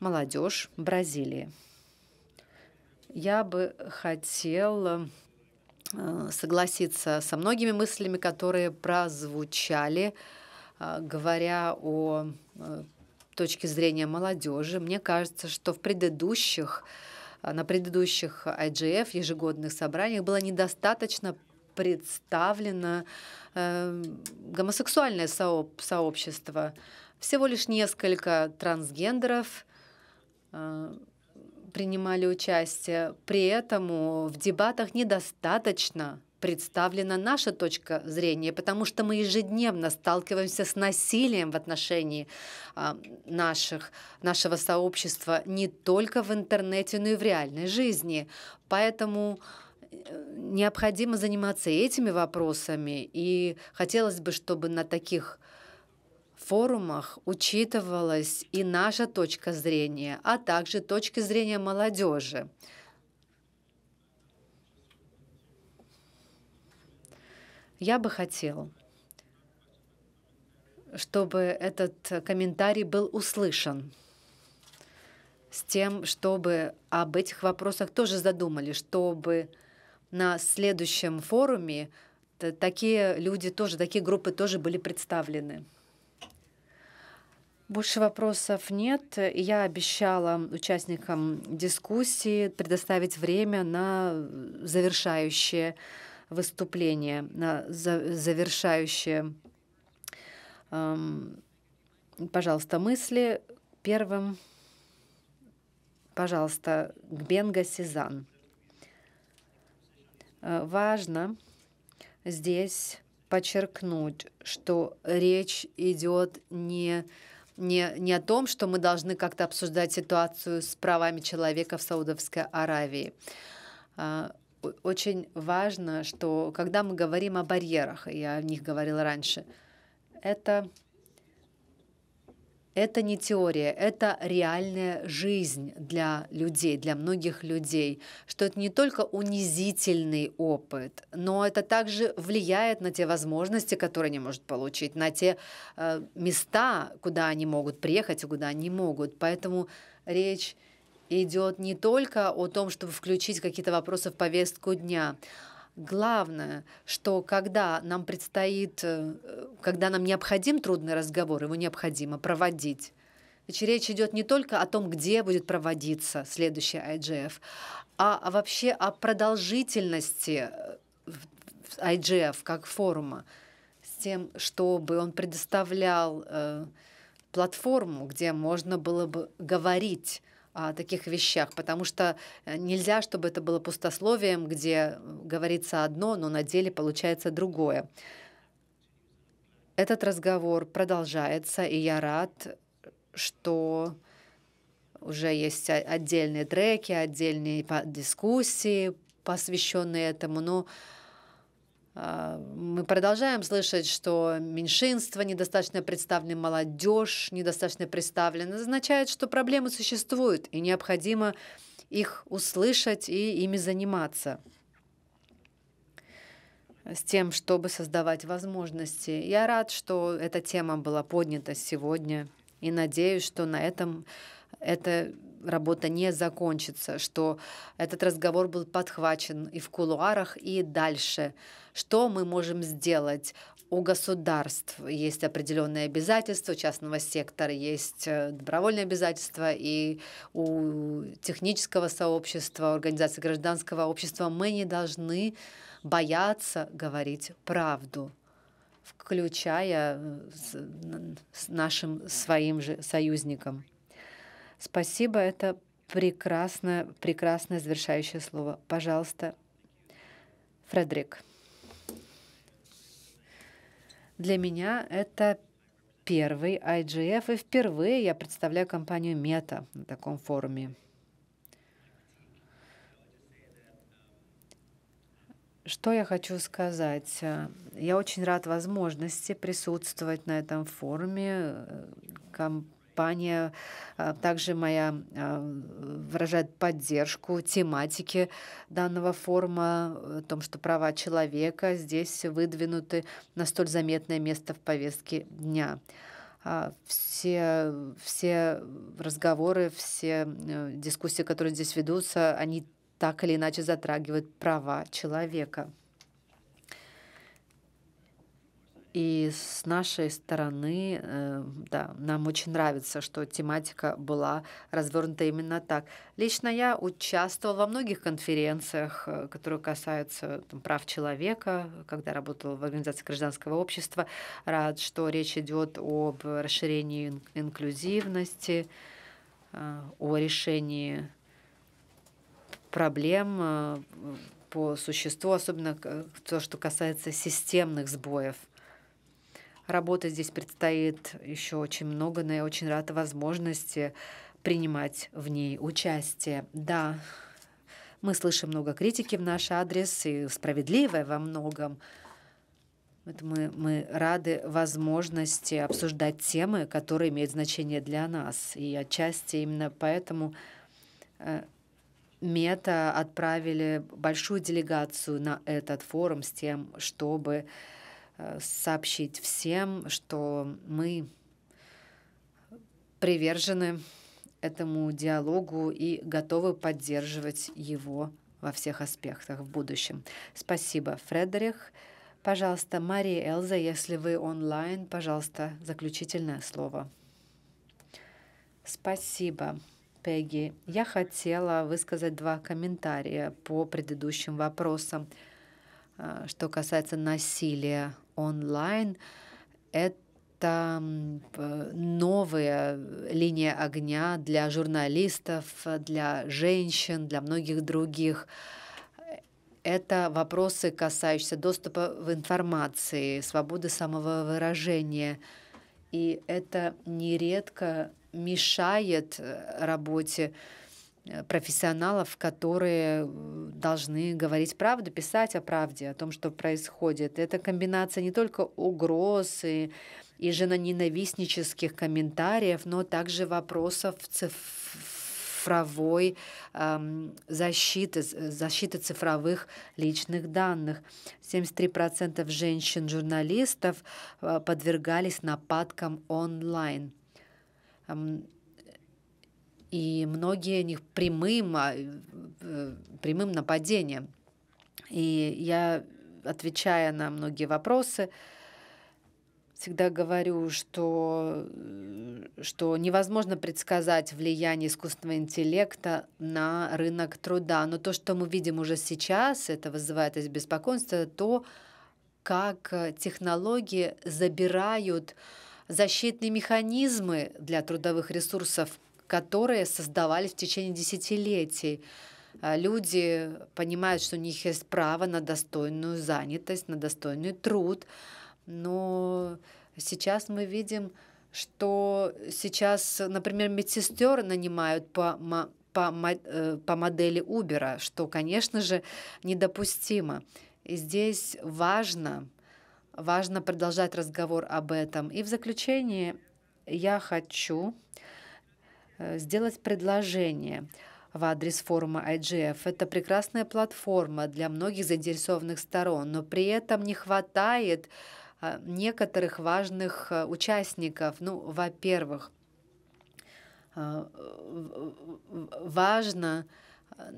молодежь Бразилии. Я бы хотел э, согласиться со многими мыслями, которые прозвучали, э, говоря о точки зрения молодежи. Мне кажется, что в предыдущих, а, на предыдущих IGF ежегодных собраниях было недостаточно представлено э, гомосексуальное сооб сообщество. Всего лишь несколько трансгендеров э, принимали участие. При этом э, в дебатах недостаточно представлена наша точка зрения, потому что мы ежедневно сталкиваемся с насилием в отношении а, наших, нашего сообщества не только в интернете, но и в реальной жизни. Поэтому э, необходимо заниматься этими вопросами, и хотелось бы, чтобы на таких форумах учитывалась и наша точка зрения, а также точка зрения молодежи. Я бы хотел, чтобы этот комментарий был услышан с тем, чтобы об этих вопросах тоже задумали, чтобы на следующем форуме такие люди тоже, такие группы тоже были представлены. Больше вопросов нет. Я обещала участникам дискуссии предоставить время на э, завершающее выступление, на завершающее. Эм, Пожалуйста, мысли первым. Пожалуйста, Гбенга Сезан. Э, важно здесь подчеркнуть, что речь идет не не, не о том, что мы должны как-то обсуждать ситуацию с правами человека в Саудовской Аравии. Э, очень важно, что когда мы говорим о барьерах, я о них говорила раньше, это, это не теория, это реальная жизнь для людей, для многих людей, что это не только унизительный опыт, но это также влияет на те возможности, которые они могут получить, на те э, места, куда они могут приехать и куда они могут. Поэтому речь идет не только о том, чтобы включить какие-то вопросы в повестку дня. Главное, что когда нам предстоит, э, когда нам необходим трудный разговор, его необходимо проводить. Ведь речь идет не только о том, где будет проводиться следующий IGF, а вообще о продолжительности IGF э, как форума, с тем, чтобы он предоставлял э, платформу, где можно было бы говорить о таких вещах, потому что э, нельзя, чтобы это было пустословием, где э, говорится одно, но на деле получается другое. Этот разговор продолжается, и я рад, что уже есть отдельные треки, отдельные дискуссии, посвященные этому, но а, мы продолжаем слышать, что меньшинство недостаточно представлены, молодежь недостаточно представлена. Это означает, что проблемы существуют, и необходимо их услышать и ими заниматься с тем, чтобы создавать возможности. Я рад, что эта тема была поднята сегодня, и надеюсь, что на этом это работа не закончится, что этот разговор был подхвачен и в кулуарах, и дальше. Что мы можем сделать? У государств есть определенные обязательства, у частного сектора есть э, добровольные обязательства, и у технического сообщества, организации гражданского общества мы не должны бояться говорить правду включая э, с нашим своим же союзникам. Спасибо — это прекрасное, прекрасное завершающее слово. Пожалуйста, Фредерик. Для меня это первый IGF, и впервые я представляю компанию Мета на таком форуме. Что я хочу сказать? Я очень рад возможности присутствовать на этом форуме. Комп Испания. А, также моя а, выражает поддержку тематики данного форума, э, о том, что права человека здесь выдвинуты на столь заметное место в повестке дня а, все, все разговоры, все э, дискуссии, которые здесь ведутся, они так или иначе затрагивают права человека. И с нашей стороны, э, да, нам очень нравится, что тематика была развернута именно так. Лично я участвовала во многих конференциях, э, которые касаются там, прав человека, когда работала в организации гражданского общества. Рад, что речь идет об расширении инклюзивности, э, о решении проблем по существу, особенно то, что касается системных сбоев – Работы здесь предстоит еще очень много, но я очень рада возможности принимать в ней участие. Да, мы слышим много критики в наш адрес, и справедливой во многом. Это мы, мы рады возможности обсуждать темы, которые имеют значение для нас. И отчасти именно поэтому э, МЕТА отправили большую делегацию на этот форум с тем, чтобы Э, сообщить всем, что мы привержены этому диалогу и готовы поддерживать его во всех аспектах в будущем. Спасибо, Фредерих. Пожалуйста, Мария Элза, если вы онлайн, пожалуйста, заключительное слово. Спасибо, Пегги. Я хотела высказать два комментария по предыдущим вопросам, э, что касается насилия онлайн — это новая линия огня для журналистов, для женщин, для многих других это вопросы, касающиеся доступа в информации, свободы самого выражения. И это нередко мешает э, работе Э, профессионалов, которые э, должны говорить правду, писать о правде, о том, что происходит. Это комбинация не только угроз и, и женоненавистнических комментариев, но также вопросов цифровой эм, защиты, защиты цифровых личных данных. 73% женщин-журналистов э, подвергались нападкам онлайн. Эм, и многие них прямым, а, э, прямым нападением. И я, отвечая на многие вопросы, всегда говорю, что, э, что невозможно предсказать влияние искусственного интеллекта на рынок труда. Но то, что мы видим уже сейчас, это вызывает из то, как э, технологии забирают защитные механизмы для трудовых ресурсов которые создавались в течение десятилетий. А, люди понимают, что у них есть право на достойную занятость, на достойный труд, но сейчас мы видим, что сейчас, например, медсестер нанимают по, по, э, по модели Uber, что, конечно же, недопустимо. И здесь важно, важно продолжать разговор об этом. И в заключение я хочу Э, сделать предложение в адрес форума IGF. Это прекрасная платформа для многих заинтересованных сторон, но при этом не хватает э, некоторых важных э, участников. Ну, во-первых, важно Э,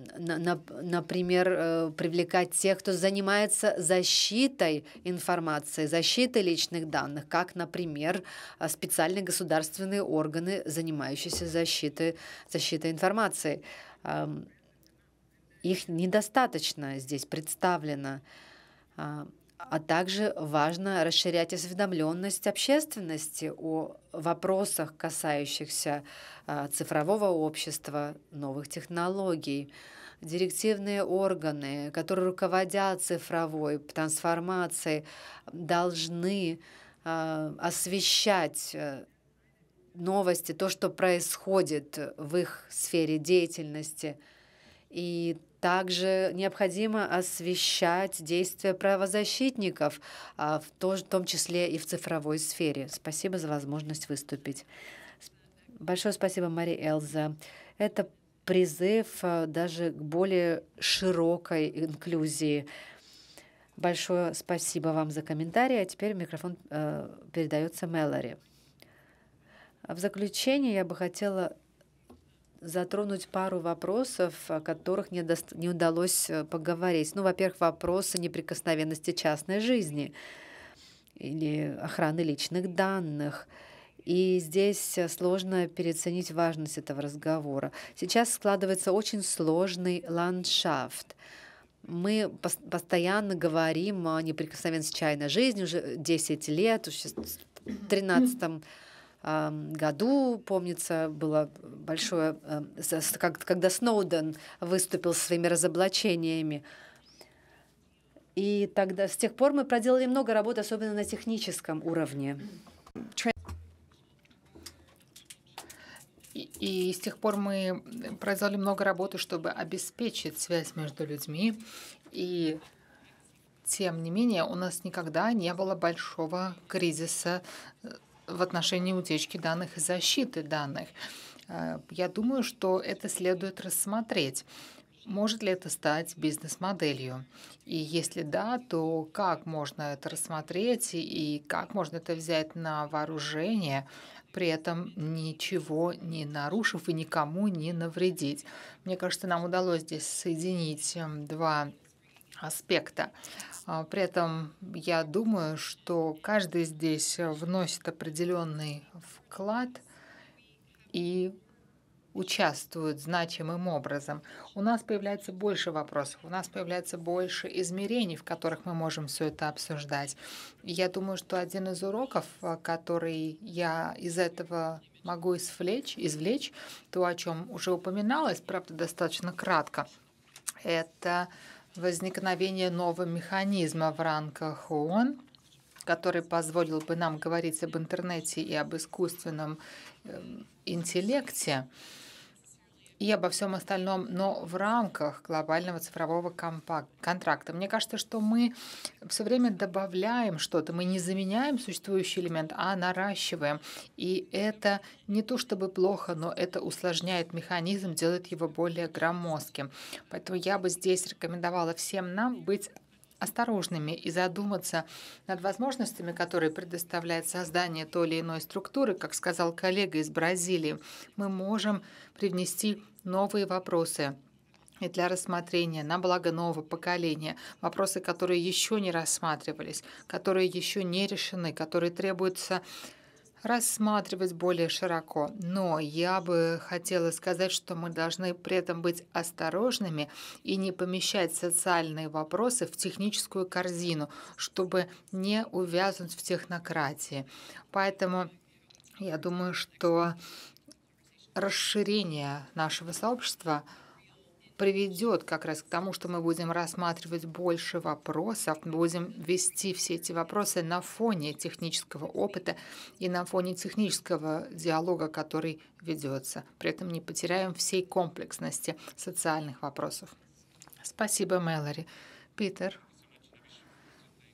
например, э, привлекать тех, кто занимается защитой информации, защитой личных данных, как, например, э, специальные государственные органы, занимающиеся защитой, защитой информации. Эм, их недостаточно здесь представлено. А также важно расширять осведомленность общественности о вопросах, касающихся а, цифрового общества, новых технологий. Директивные органы, которые руководят цифровой трансформацией, должны а, освещать э, новости, то, что происходит в их сфере деятельности. И также необходимо освещать действия правозащитников, а, в том числе и в цифровой сфере. Спасибо за возможность выступить. Большое спасибо, Мария Элза. Это призыв а, даже к более широкой инклюзии. Большое спасибо вам за комментарии. А теперь микрофон а, передается Мелори. В заключение я бы хотела затронуть пару вопросов, о которых не, дост... не удалось э, поговорить. Ну, во-первых, вопросы неприкосновенности частной жизни или охраны личных данных. И здесь э, сложно переоценить важность этого разговора. Сейчас складывается очень сложный ландшафт. Мы постоянно говорим о неприкосновенности чайной жизни уже 10 лет, уже в 13 году, помнится, было большое, эм, когда Сноуден выступил своими разоблачениями. И тогда с тех пор мы проделали много работы, особенно на техническом уровне. И, и с тех пор мы проделали много работы, чтобы обеспечить связь между людьми. И тем не менее у нас никогда не было большого кризиса э, в отношении утечки данных и защиты данных. Э, я думаю, что это следует рассмотреть. Может ли это стать бизнес-моделью? И если да, то как можно это рассмотреть и как можно это взять на вооружение, при этом ничего не нарушив и никому не навредить? Мне кажется, нам удалось здесь соединить эм, два аспекта. А, при этом я думаю, что каждый здесь э, вносит определенный вклад и участвуют значимым образом. У нас появляется больше вопросов, у нас появляется больше измерений, в которых мы можем все это обсуждать. И я думаю, что один из уроков, э, который я из этого могу извлечь, извлечь то, о чем уже упоминалось, правда, достаточно кратко, это возникновение нового механизма в рамках ООН, который позволил бы нам говорить об интернете и об искусственном эм, интеллекте, и обо всем остальном, но в рамках глобального цифрового контракта. Мне кажется, что мы все время добавляем что-то, мы не заменяем существующий элемент, а наращиваем. И это не то чтобы плохо, но это усложняет механизм, делает его более громоздким. Поэтому я бы здесь рекомендовала всем нам быть осторожными и задуматься над возможностями, которые предоставляет создание той или иной структуры, как сказал коллега из Бразилии, мы можем привнести новые вопросы и для рассмотрения на благо нового поколения, вопросы, которые еще не рассматривались, которые еще не решены, которые требуются рассматривать более широко. Но я бы хотела сказать, что мы должны при этом быть осторожными и не помещать социальные вопросы в техническую корзину, чтобы не увязнуть в технократии. Поэтому я думаю, что расширение нашего сообщества приведет как раз к тому, что мы будем рассматривать больше вопросов, будем вести все эти вопросы на фоне технического опыта и на фоне технического диалога, который ведется. При этом не потеряем всей комплексности социальных вопросов. Спасибо, Мэлори. Питер.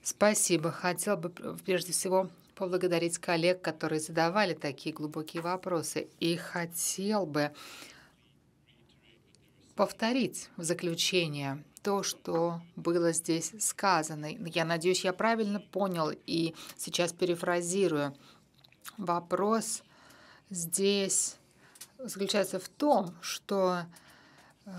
Спасибо. Хотел бы прежде всего поблагодарить коллег, которые задавали такие глубокие вопросы. И хотел бы повторить в заключение то, что было здесь сказано. Я надеюсь, я правильно понял и сейчас перефразирую. Вопрос здесь заключается в том, что э,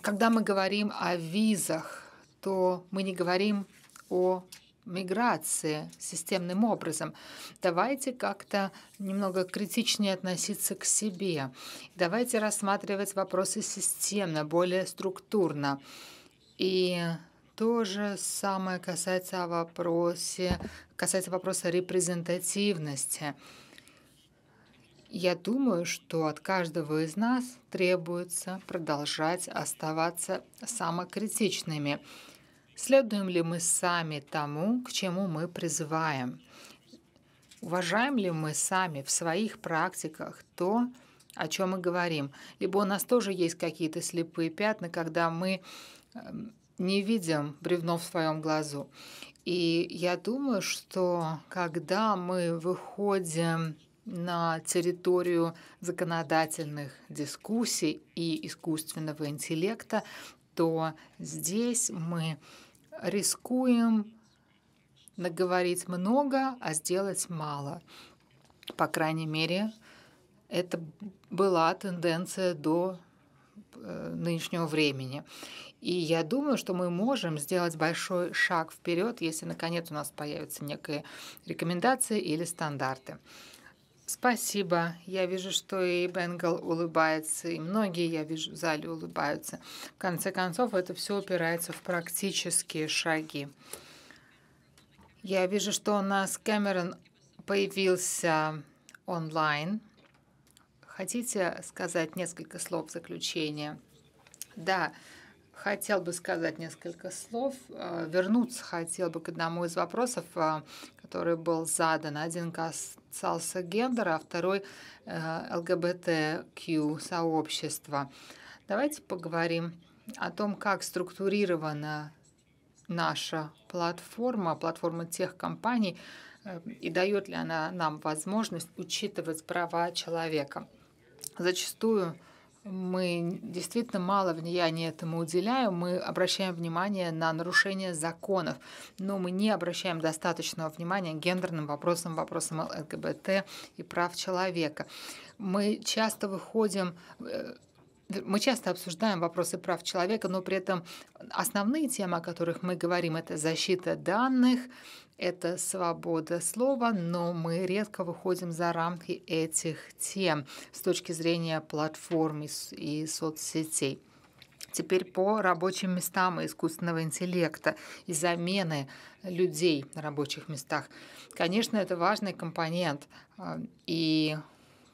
когда мы говорим о визах, то мы не говорим о миграции системным образом. Давайте как-то немного критичнее относиться к себе. Давайте рассматривать вопросы системно, более структурно. И то же самое касается, вопроса касается вопроса репрезентативности. Я думаю, что от каждого из нас требуется продолжать оставаться самокритичными – Следуем ли мы сами тому, к чему мы призываем? Уважаем ли мы сами в своих практиках то, о чем мы говорим? Либо у нас тоже есть какие-то слепые пятна, когда мы эм, не видим бревно в своем глазу. И я думаю, что когда мы выходим на территорию законодательных дискуссий и искусственного интеллекта, то здесь мы рискуем наговорить много, а сделать мало. По крайней мере, это была тенденция до э, нынешнего времени. И я думаю, что мы можем сделать большой шаг вперед, если наконец у нас появятся некие рекомендации или стандарты. Спасибо. Я вижу, что и Бенгал улыбается, и многие, я вижу, в зале улыбаются. В конце концов, это все упирается в практические шаги. Я вижу, что у нас Кэмерон появился онлайн. Хотите сказать несколько слов в заключение? Да хотел бы сказать несколько слов. Э, вернуться хотел бы к одному из вопросов, э, который был задан. Один касался гендера, а второй э, ЛГБТК-сообщества. Давайте поговорим о том, как структурирована наша платформа, платформа тех компаний, и дает ли она нам возможность учитывать права человека. Зачастую мы действительно мало внимания этому уделяем. Мы обращаем внимание на нарушение законов, но мы не обращаем достаточного внимания гендерным вопросам, вопросам ЛГБТ и прав человека. Мы часто выходим э, мы часто обсуждаем вопросы прав человека, но при этом основные темы, о которых мы говорим, это защита данных, это свобода слова, но мы редко выходим за рамки этих тем с точки зрения платформ и соцсетей. Теперь по рабочим местам искусственного интеллекта и замены людей на рабочих местах. Конечно, это важный компонент, а, и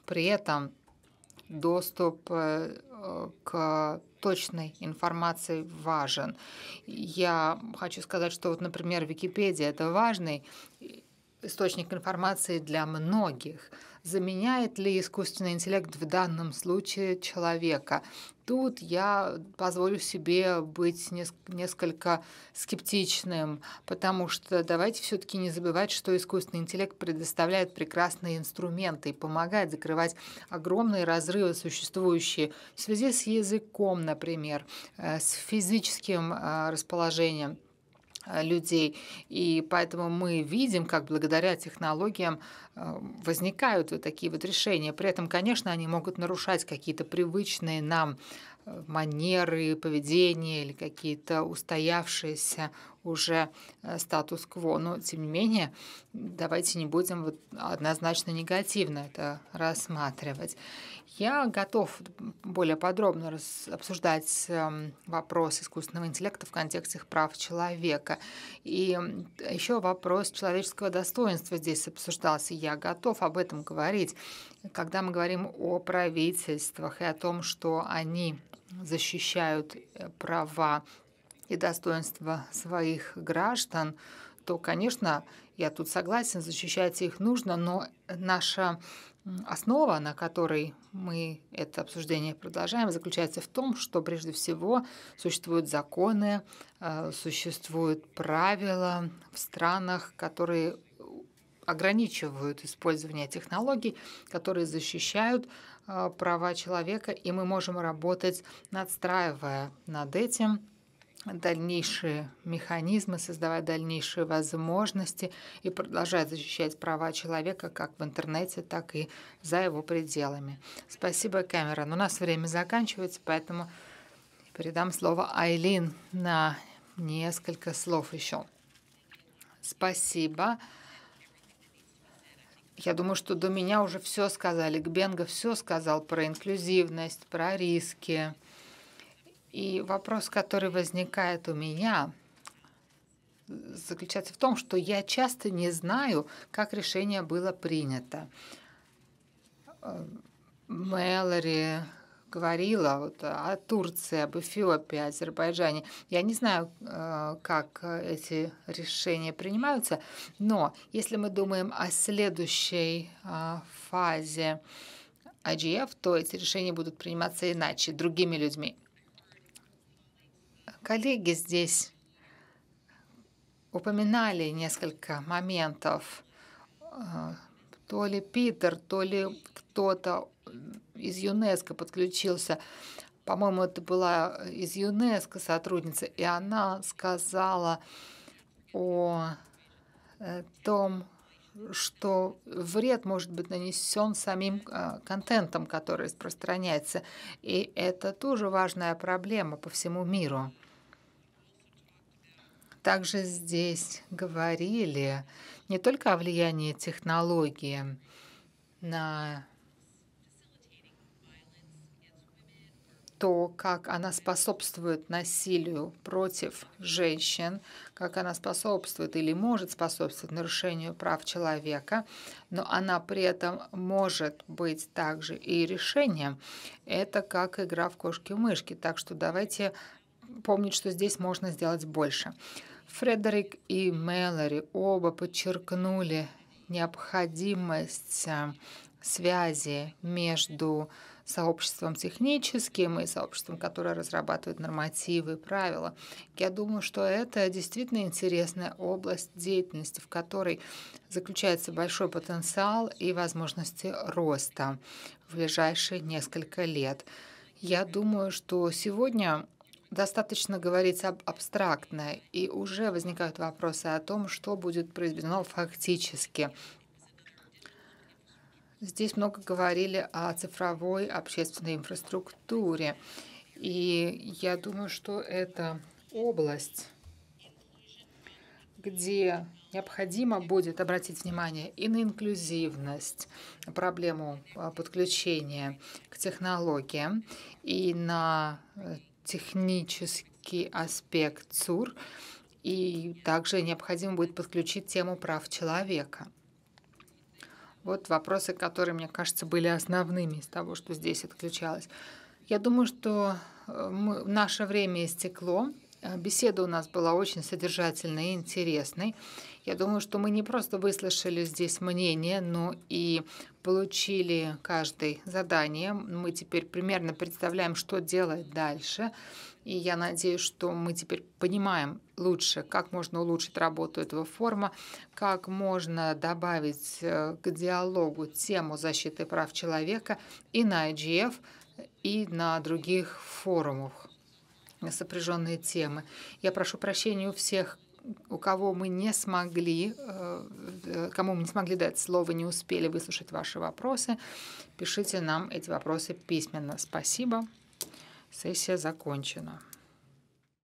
при этом доступ э, к точной информации важен. Я хочу сказать, что вот, например, Википедия – это важный источник информации для многих. Заменяет ли искусственный интеллект в данном случае человека? тут я позволю себе быть несколько скептичным, потому что давайте все-таки не забывать, что искусственный интеллект предоставляет прекрасные инструменты и помогает закрывать огромные разрывы, существующие в связи с языком, например, э, с физическим э, расположением Э, людей. И поэтому мы видим, как благодаря технологиям э, возникают вот такие вот решения. При этом, конечно, они могут нарушать какие-то привычные нам э, манеры, поведения или какие-то устоявшиеся уже статус-кво. Но, тем не менее, давайте не будем вот однозначно негативно это рассматривать. Я готов более подробно раз, обсуждать эм, вопрос искусственного интеллекта в контексте прав человека. И а еще вопрос человеческого достоинства здесь обсуждался. Я готов об этом говорить. Когда мы говорим о правительствах и о том, что они защищают э, права и достоинство своих граждан, то, конечно, я тут согласен, защищать их нужно, но наша Основа, на которой мы это обсуждение продолжаем, заключается в том, что прежде всего существуют законы, э, существуют правила в странах, которые ограничивают использование технологий, которые защищают э, права человека, и мы можем работать, надстраивая над этим дальнейшие механизмы, создавать дальнейшие возможности и продолжать защищать права человека как в интернете, так и за его пределами. Спасибо, Но У нас время заканчивается, поэтому передам слово Айлин на несколько слов еще. Спасибо. Я думаю, что до меня уже все сказали. Гбенга все сказал про инклюзивность, про риски, и вопрос, который возникает у меня, заключается в том, что я часто не знаю, как решение было принято. Э, Мэлори говорила вот, о Турции, об Эфиопии, Азербайджане. Я не знаю, э, как эти решения принимаются, но если мы думаем о следующей э, фазе IGF, то эти решения будут приниматься иначе, другими людьми. Коллеги здесь упоминали несколько моментов. Э, то ли Питер, то ли кто-то из ЮНЕСКО подключился. По-моему, это была из ЮНЕСКО сотрудница, и она сказала о э, том, что вред может быть нанесен самим э, контентом, который распространяется. И это тоже важная проблема по всему миру также здесь говорили не только о влиянии технологии на то, как она способствует насилию против женщин, как она способствует или может способствовать нарушению прав человека, но она при этом может быть также и решением. Это как игра в кошки-мышки, так что давайте помнить, что здесь можно сделать больше. Фредерик и Мэлори оба подчеркнули необходимость э, связи между сообществом техническим и сообществом, которое разрабатывает нормативы и правила. Я думаю, что это действительно интересная область деятельности, в которой заключается большой потенциал и возможности роста в ближайшие несколько лет. Я думаю, что сегодня достаточно говорить об абстрактно, и уже возникают вопросы о том, что будет произведено фактически. Здесь много говорили о цифровой общественной инфраструктуре, и я думаю, что это область, где необходимо будет обратить внимание и на инклюзивность, проблему а, подключения к технологиям, и на э, технический аспект ЦУР, и также необходимо будет подключить тему прав человека. Вот вопросы, которые, мне кажется, были основными из того, что здесь отключалось. Я думаю, что э, мы, наше время истекло. Э, беседа у нас была очень содержательной и интересной. Я думаю, что мы не просто выслушали здесь мнение, но и получили каждый задание. Мы теперь примерно представляем, что делать дальше. И я надеюсь, что мы теперь понимаем лучше, как можно улучшить работу этого форума, как можно добавить э, к диалогу тему защиты прав человека и на IGF, и на других форумах сопряженные темы. Я прошу прощения у всех у кого мы не смогли, э, кому мы не смогли дать слово, не успели выслушать ваши вопросы, пишите нам эти вопросы письменно. Спасибо. Сессия закончена.